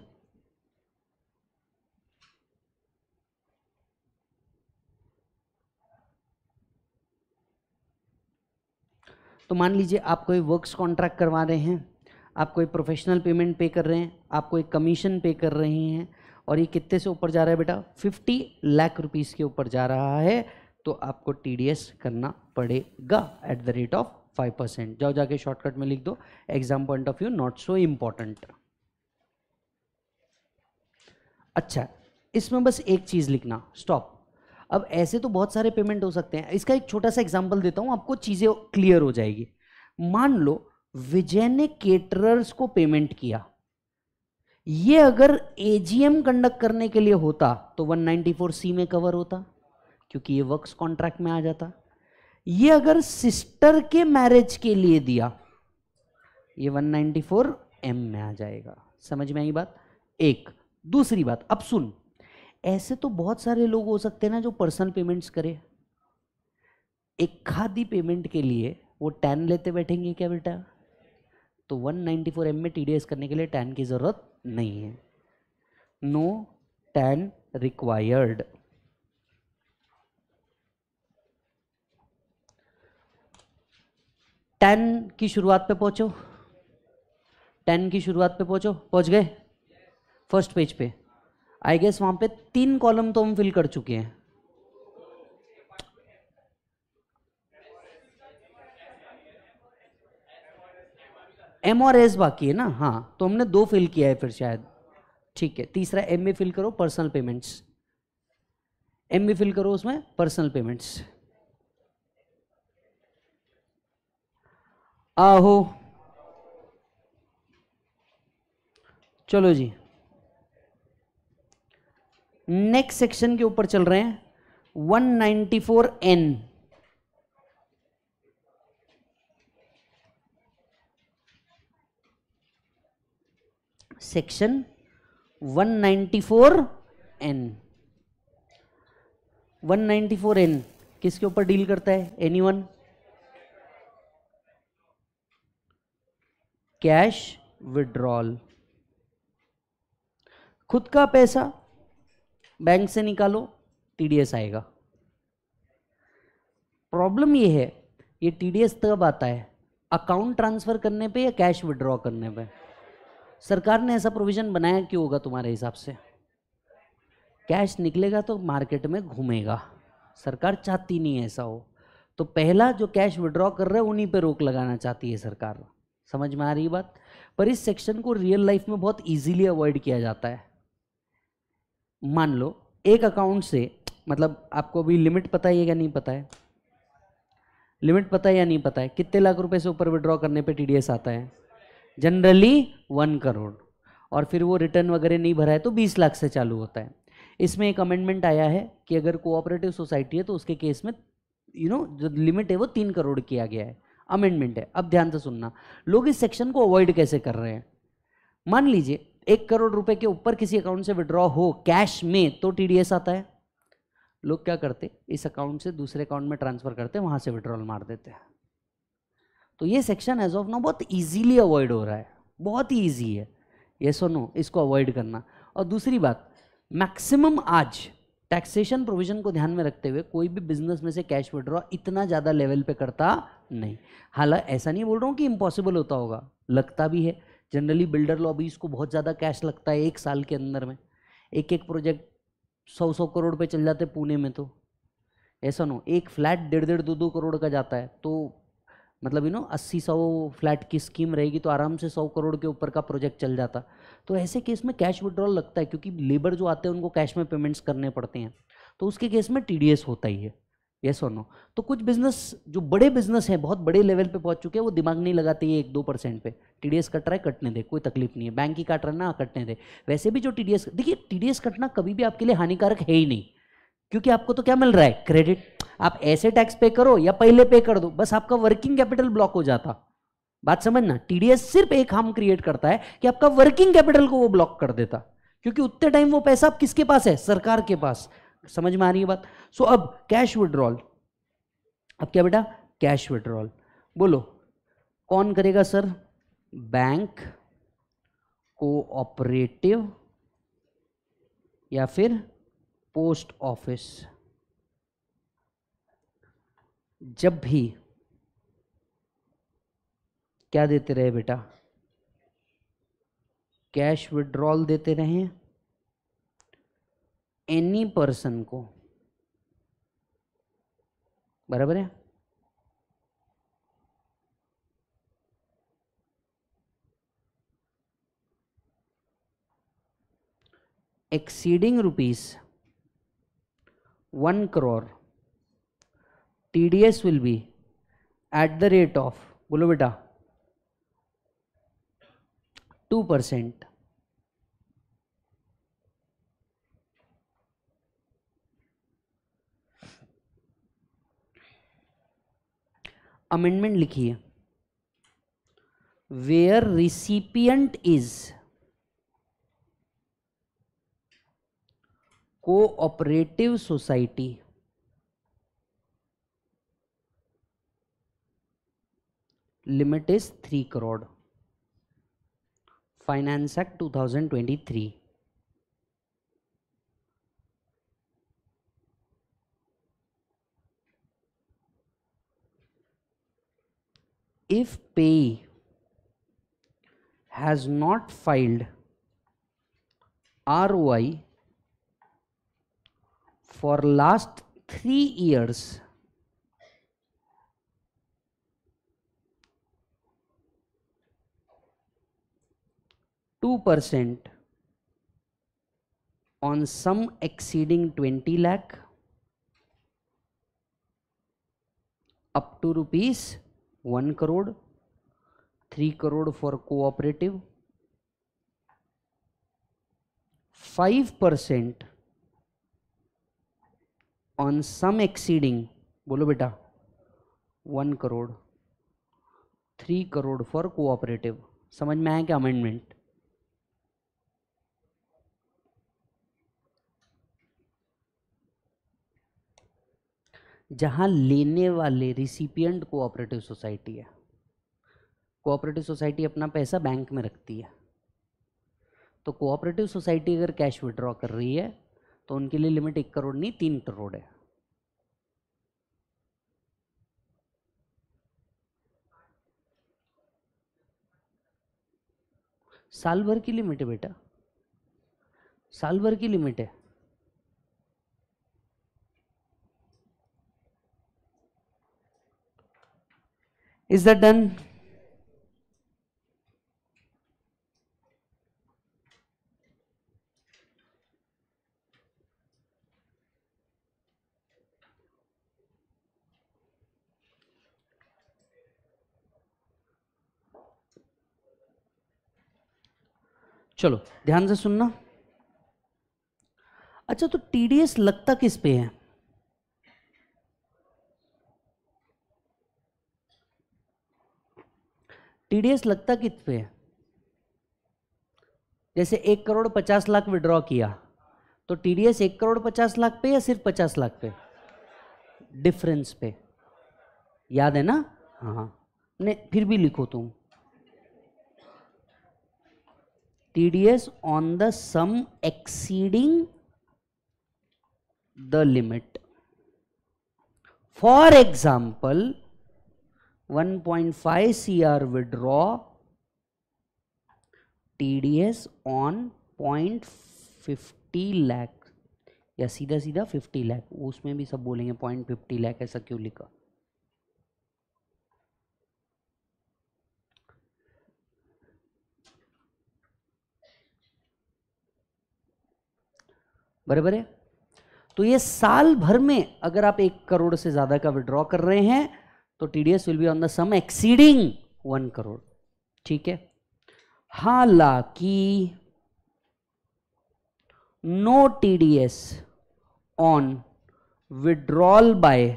तो मान लीजिए आप कोई वर्क्स कॉन्ट्रैक्ट करवा रहे हैं आप कोई प्रोफेशनल पेमेंट पे कर रहे हैं आप कोई कमीशन पे कर रहे हैं और ये कितने से ऊपर जा रहा है बेटा 50 लाख रुपीस के ऊपर जा रहा है तो आपको टी करना पड़ेगा at the rate of five percent जाओ जाके शॉर्टकट में लिख दो exam point of view not so important अच्छा इसमें बस एक चीज़ लिखना स्टॉप अब ऐसे तो बहुत सारे पेमेंट हो सकते हैं इसका एक छोटा सा एग्जाम्पल देता हूँ आपको चीज़ें क्लियर हो जाएगी मान लो विजय ने केटरर्स को पेमेंट किया ये अगर एजीएम कंडक्ट करने के लिए होता तो 194 सी में कवर होता क्योंकि ये वर्क्स कॉन्ट्रैक्ट में आ जाता ये अगर सिस्टर के मैरिज के लिए दिया ये 194 एम में आ जाएगा समझ में आई बात एक दूसरी बात अब सुन ऐसे तो बहुत सारे लोग हो सकते हैं ना जो पर्सनल पेमेंट्स करे एक खादी पेमेंट के लिए वो टैन लेते बैठेंगे क्या बेटा तो 194 नाइन्टी में टी करने के लिए टैन की ज़रूरत नहीं है नो टैन रिक्वायर्ड टेन की शुरुआत पे पहुंचो टेन की शुरुआत पे पहुंचो पहुंच गए फर्स्ट पेज पे आई गेस वहां पे तीन कॉलम तो हम फिल कर चुके हैं एम और एस बाकी है ना हाँ तो हमने दो फिल किया है फिर शायद ठीक है तीसरा एम में फिल करो पर्सनल पेमेंट्स एम में फिल करो उसमें पर्सनल पेमेंट्स आहो चलो जी नेक्स्ट सेक्शन के ऊपर चल रहे हैं 194N सेक्शन 194N 194N किसके ऊपर डील करता है एनीवन कैश विड्रॉल खुद का पैसा बैंक से निकालो टीडीएस आएगा प्रॉब्लम ये है ये टीडीएस तब आता है अकाउंट ट्रांसफर करने पे या कैश विड्रॉ करने पे सरकार ने ऐसा प्रोविजन बनाया क्यों होगा तुम्हारे हिसाब से कैश निकलेगा तो मार्केट में घूमेगा सरकार चाहती नहीं ऐसा हो तो पहला जो कैश विड्रॉ कर रहे हैं उन्हीं पे रोक लगाना चाहती है सरकार समझ में आ रही बात पर इस सेक्शन को रियल लाइफ में बहुत इजीली अवॉइड किया जाता है मान लो एक अकाउंट से मतलब आपको भी लिमिट पता है या नहीं पता है लिमिट पता है या नहीं पता है कितने लाख रुपए से ऊपर विड्रॉ करने पे टीडीएस आता है जनरली वन करोड़ और फिर वो रिटर्न वगैरह नहीं भरा है तो बीस लाख से चालू होता है इसमें एक अमेंडमेंट आया है कि अगर कोऑपरेटिव सोसाइटी है तो उसके केस में यू you नो know, जो लिमिट है वो तीन करोड़ किया गया है अमेंडमेंट है अब ध्यान से सुनना लोग इस सेक्शन को अवॉइड कैसे कर रहे हैं मान लीजिए एक करोड़ रुपए के ऊपर किसी अकाउंट से विड्रॉ हो कैश में तो टीडीएस आता है लोग क्या करते इस अकाउंट से दूसरे अकाउंट में ट्रांसफर करते हैं वहां से विड्रॉल मार देते हैं तो ये सेक्शन एज ऑफ नो बहुत इजीली अवॉइड हो रहा है बहुत ही ईजी है ये सो नो इसको अवॉइड करना और दूसरी बात मैक्सिमम आज टैक्सेशन प्रोविजन को ध्यान में रखते हुए कोई भी बिजनेस में से कैश विड्रॉ इतना ज़्यादा लेवल पे करता नहीं हालांकि ऐसा नहीं बोल रहा हूँ कि इम्पॉसिबल होता होगा लगता भी है जनरली बिल्डर लॉबीज़ को बहुत ज़्यादा कैश लगता है एक साल के अंदर में एक एक प्रोजेक्ट सौ सौ करोड़ पे चल जाते पुणे में तो ऐसा नो एक फ्लैट डेढ़ डेढ़ दो दो करोड़ का जाता है तो मतलब यू नो अस्सी सौ फ्लैट की स्कीम रहेगी तो आराम से सौ करोड़ के ऊपर का प्रोजेक्ट चल जाता तो ऐसे केस में कैश विड्रॉल लगता है क्योंकि लेबर जो आते हैं उनको कैश में पेमेंट्स करने पड़ते हैं तो उसके केस में टी होता ही है येस और नो तो कुछ बिजनेस जो बड़े बिजनेस हैं बहुत बड़े लेवल पे पहुंच चुके हैं वो दिमाग नहीं लगाते एक दो परसेंट पे टीडीएस कट रहा है कटने दे कोई तकलीफ नहीं है बैंक ही काट रहा है ना कटने दे वैसे भी जो टीडीएस देखिए टीडीएस कटना कभी भी आपके लिए हानिकारक है ही नहीं क्योंकि आपको तो क्या मिल रहा है क्रेडिट आप ऐसे टैक्स पे करो या पहले पे कर दो बस आपका वर्किंग कैपिटल ब्लॉक हो जाता बात समझना टीडीएस सिर्फ एक हार्म क्रिएट करता है कि आपका वर्किंग कैपिटल को वो ब्लॉक कर देता क्योंकि उतने टाइम वो पैसा आप किसके पास है सरकार के पास समझ में आ रही है बात सो so, अब कैश विड्रॉल अब क्या बेटा कैश विड्रॉल बोलो कौन करेगा सर बैंक कोऑपरेटिव या फिर पोस्ट ऑफिस जब भी क्या देते रहे बेटा कैश विड्रॉल देते रहे एनी पर्सन को बराबर है exceeding rupees one crore T D S will be at the rate of बोलो बेटा टू परसेंट अमेंडमेंट लिखिए where recipient is cooperative society limit is three crore finance act two thousand twenty three if payee has not filed ROI for last 3 years Two percent on some exceeding twenty lakh up to rupees one crore three crore for cooperative five percent on sum exceeding बोलो बेटा one crore three crore for cooperative समझ में आया क्या amendment जहाँ लेने वाले recipient cooperative society है कोऑपरेटिव सोसाइटी अपना पैसा बैंक में रखती है तो कोऑपरेटिव सोसाइटी अगर कैश विड्रॉ कर रही है तो उनके लिए लिमिट एक करोड़ नहीं तीन करोड़ है साल भर की लिमिट है बेटा साल भर की लिमिट है is that done चलो ध्यान से सुनना अच्छा तो टी लगता किस पे है टीडीएस लगता कित पे है जैसे एक करोड़ पचास लाख विड्रॉ किया तो टीडीएस एक करोड़ पचास लाख पे या सिर्फ पचास लाख पे डिफरेंस पे याद है ना हाँ नहीं फिर भी लिखो तुम TDS on the sum exceeding the limit for example 1.5 CR withdraw TDS on 0.50 lakh या सीधा सीधा 50 lakh उसमें भी सब बोलेंगे 0.50 lakh ऐसा क्यों लिखा बराबर है तो ये साल भर में अगर आप एक करोड़ से ज़्यादा का विड्रॉ कर रहे हैं तो TDS will be on the sum exceeding one crore ठीक है हालांकि no TDS on withdrawal by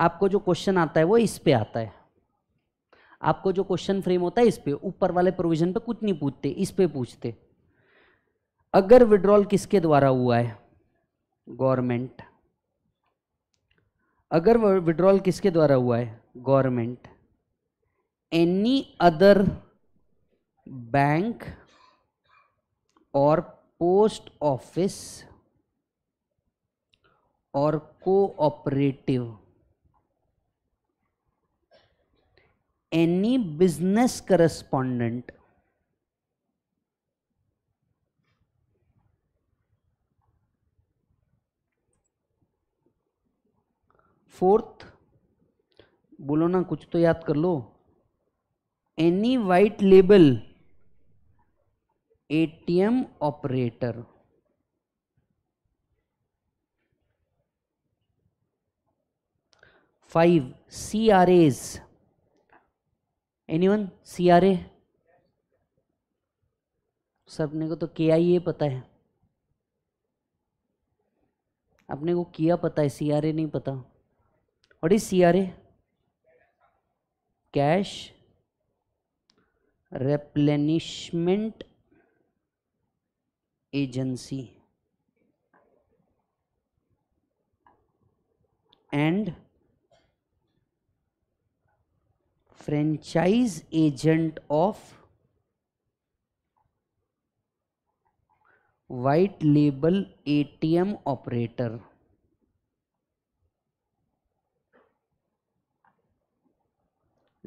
आपको जो क्वेश्चन आता है वो इस पे आता है आपको जो क्वेश्चन फ्रेम होता है इस पे ऊपर वाले प्रोविजन पे कुछ नहीं पूछते इस पे पूछते अगर विड्रॉल किसके द्वारा हुआ है गवर्नमेंट अगर विड्रॉल किसके द्वारा हुआ है गवर्नमेंट एनी अदर बैंक और पोस्ट ऑफिस और cooperative any business correspondent fourth बोलो ना कुछ तो याद कर लो any white label ATM operator five C R as any one C R A सबने को तो के आई ए पता है अपने को किया पता है सी आर ए नहीं पता what is cra cash replenishment agency and franchise agent of white label atm operator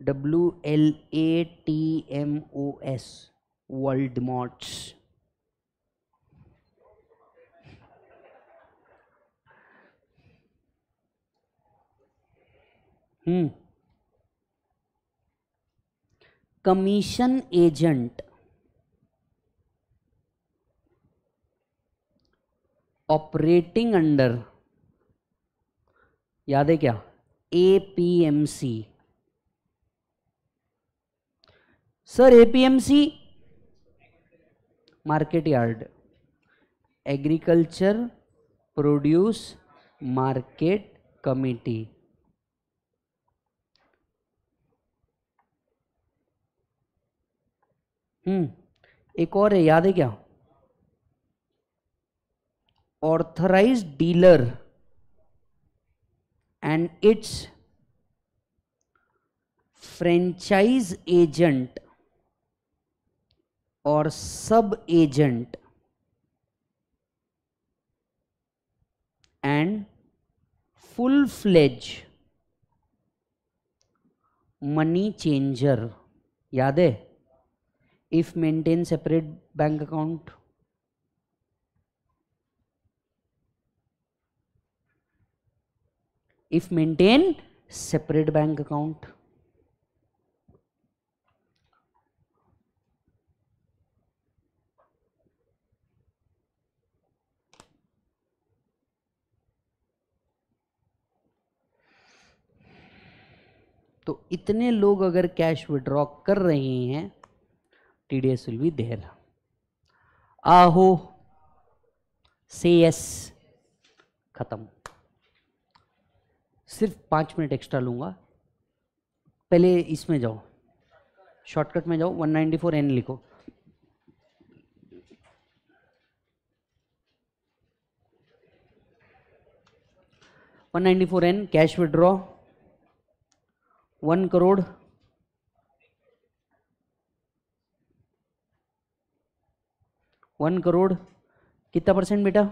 W L A T M O S वॉल्डमॉट्स hmm commission agent operating under याद है क्या A P M C sir APMC market yard agriculture produce market committee hmm एक और है याद है क्या authorised dealer and its franchise agent और sub agent and full fledge money changer याद है if maintain separate bank account if maintain separate bank account तो इतने लोग अगर कैश विड्रॉ कर रहे हैं T D S will be there आहो से यस खत्म सिर्फ पाँच मिनट एक्स्ट्रा लूँगा पहले इसमें जाओ शॉर्टकट में जाओ 194 एन लिखो one ninety four N cash withdraw one crore one crore कितना परसेंट बेटा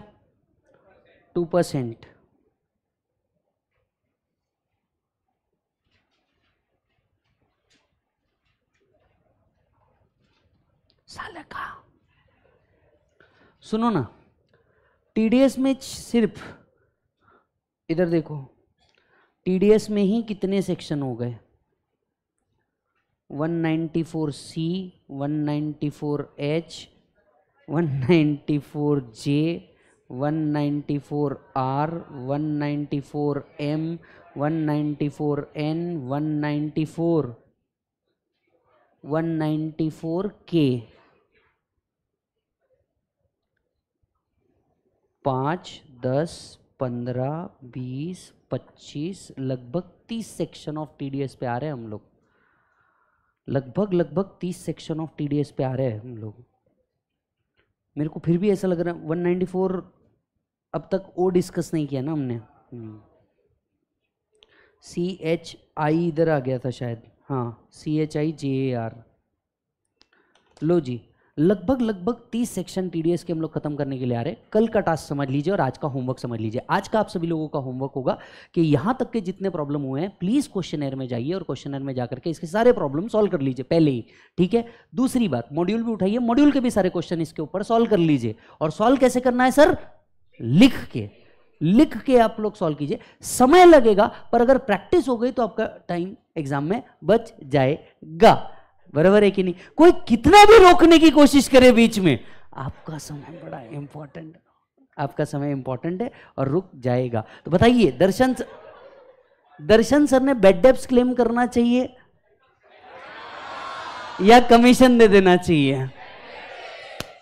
टू परसेंट साल का सुनो ना टीडीएस में सिर्फ इधर देखो टीडीएस में ही कितने सेक्शन हो गए 194C, 194H, 194J, 194R, 194M, 194N, 194, के पाँच दस पंद्रह बीस पच्चीस लगभग तीस सेक्शन ऑफ एस पे आ रहे हैं हम लोग लगभग लगभग तीस सेक्शन ऑफ एस पे आ रहे हैं हम लोग मेरे को फिर भी ऐसा लग रहा है वन नाइन्टी फोर अब तक ओ डिस्कस नहीं किया ना हमने सी एच आई इधर आ गया था शायद हाँ सी H I J A are लो जी लगभग लगभग 30 सेक्शन टीडीएस के हम लोग खत्म करने के लिए आ रहे हैं कल का टास्क समझ लीजिए और आज का होमवर्क समझ लीजिए आज का आप सभी लोगों का होमवर्क होगा कि यहाँ तक के जितने प्रॉब्लम हुए हैं प्लीज़ क्वेश्चन में जाइए और क्वेश्चन में जाकर के इसके सारे प्रॉब्लम सॉल्व कर लीजिए पहले ही ठीक है दूसरी बात मॉड्यूल भी उठाइए मॉड्यूल के भी सारे क्वेश्चन इसके ऊपर सॉल्व कर लीजिए और सॉल्व कैसे करना है सर लिख के लिख के आप लोग सॉल्व कीजिए समय लगेगा पर अगर प्रैक्टिस हो गई तो आपका टाइम एग्जाम में बच जाएगा बराबर है कि नहीं कोई कितना भी रोकने की कोशिश करे बीच में आपका समय बड़ा इंपॉर्टेंट आपका समय इंपॉर्टेंट है और रुक जाएगा तो बताइए दर्शन दर्शन सर ने बेड डेप्स क्लेम करना चाहिए या कमीशन दे देना चाहिए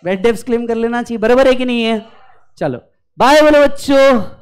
बेड डेप्स क्लेम कर लेना चाहिए बराबर है कि नहीं है चलो बाय बोलो बच्चों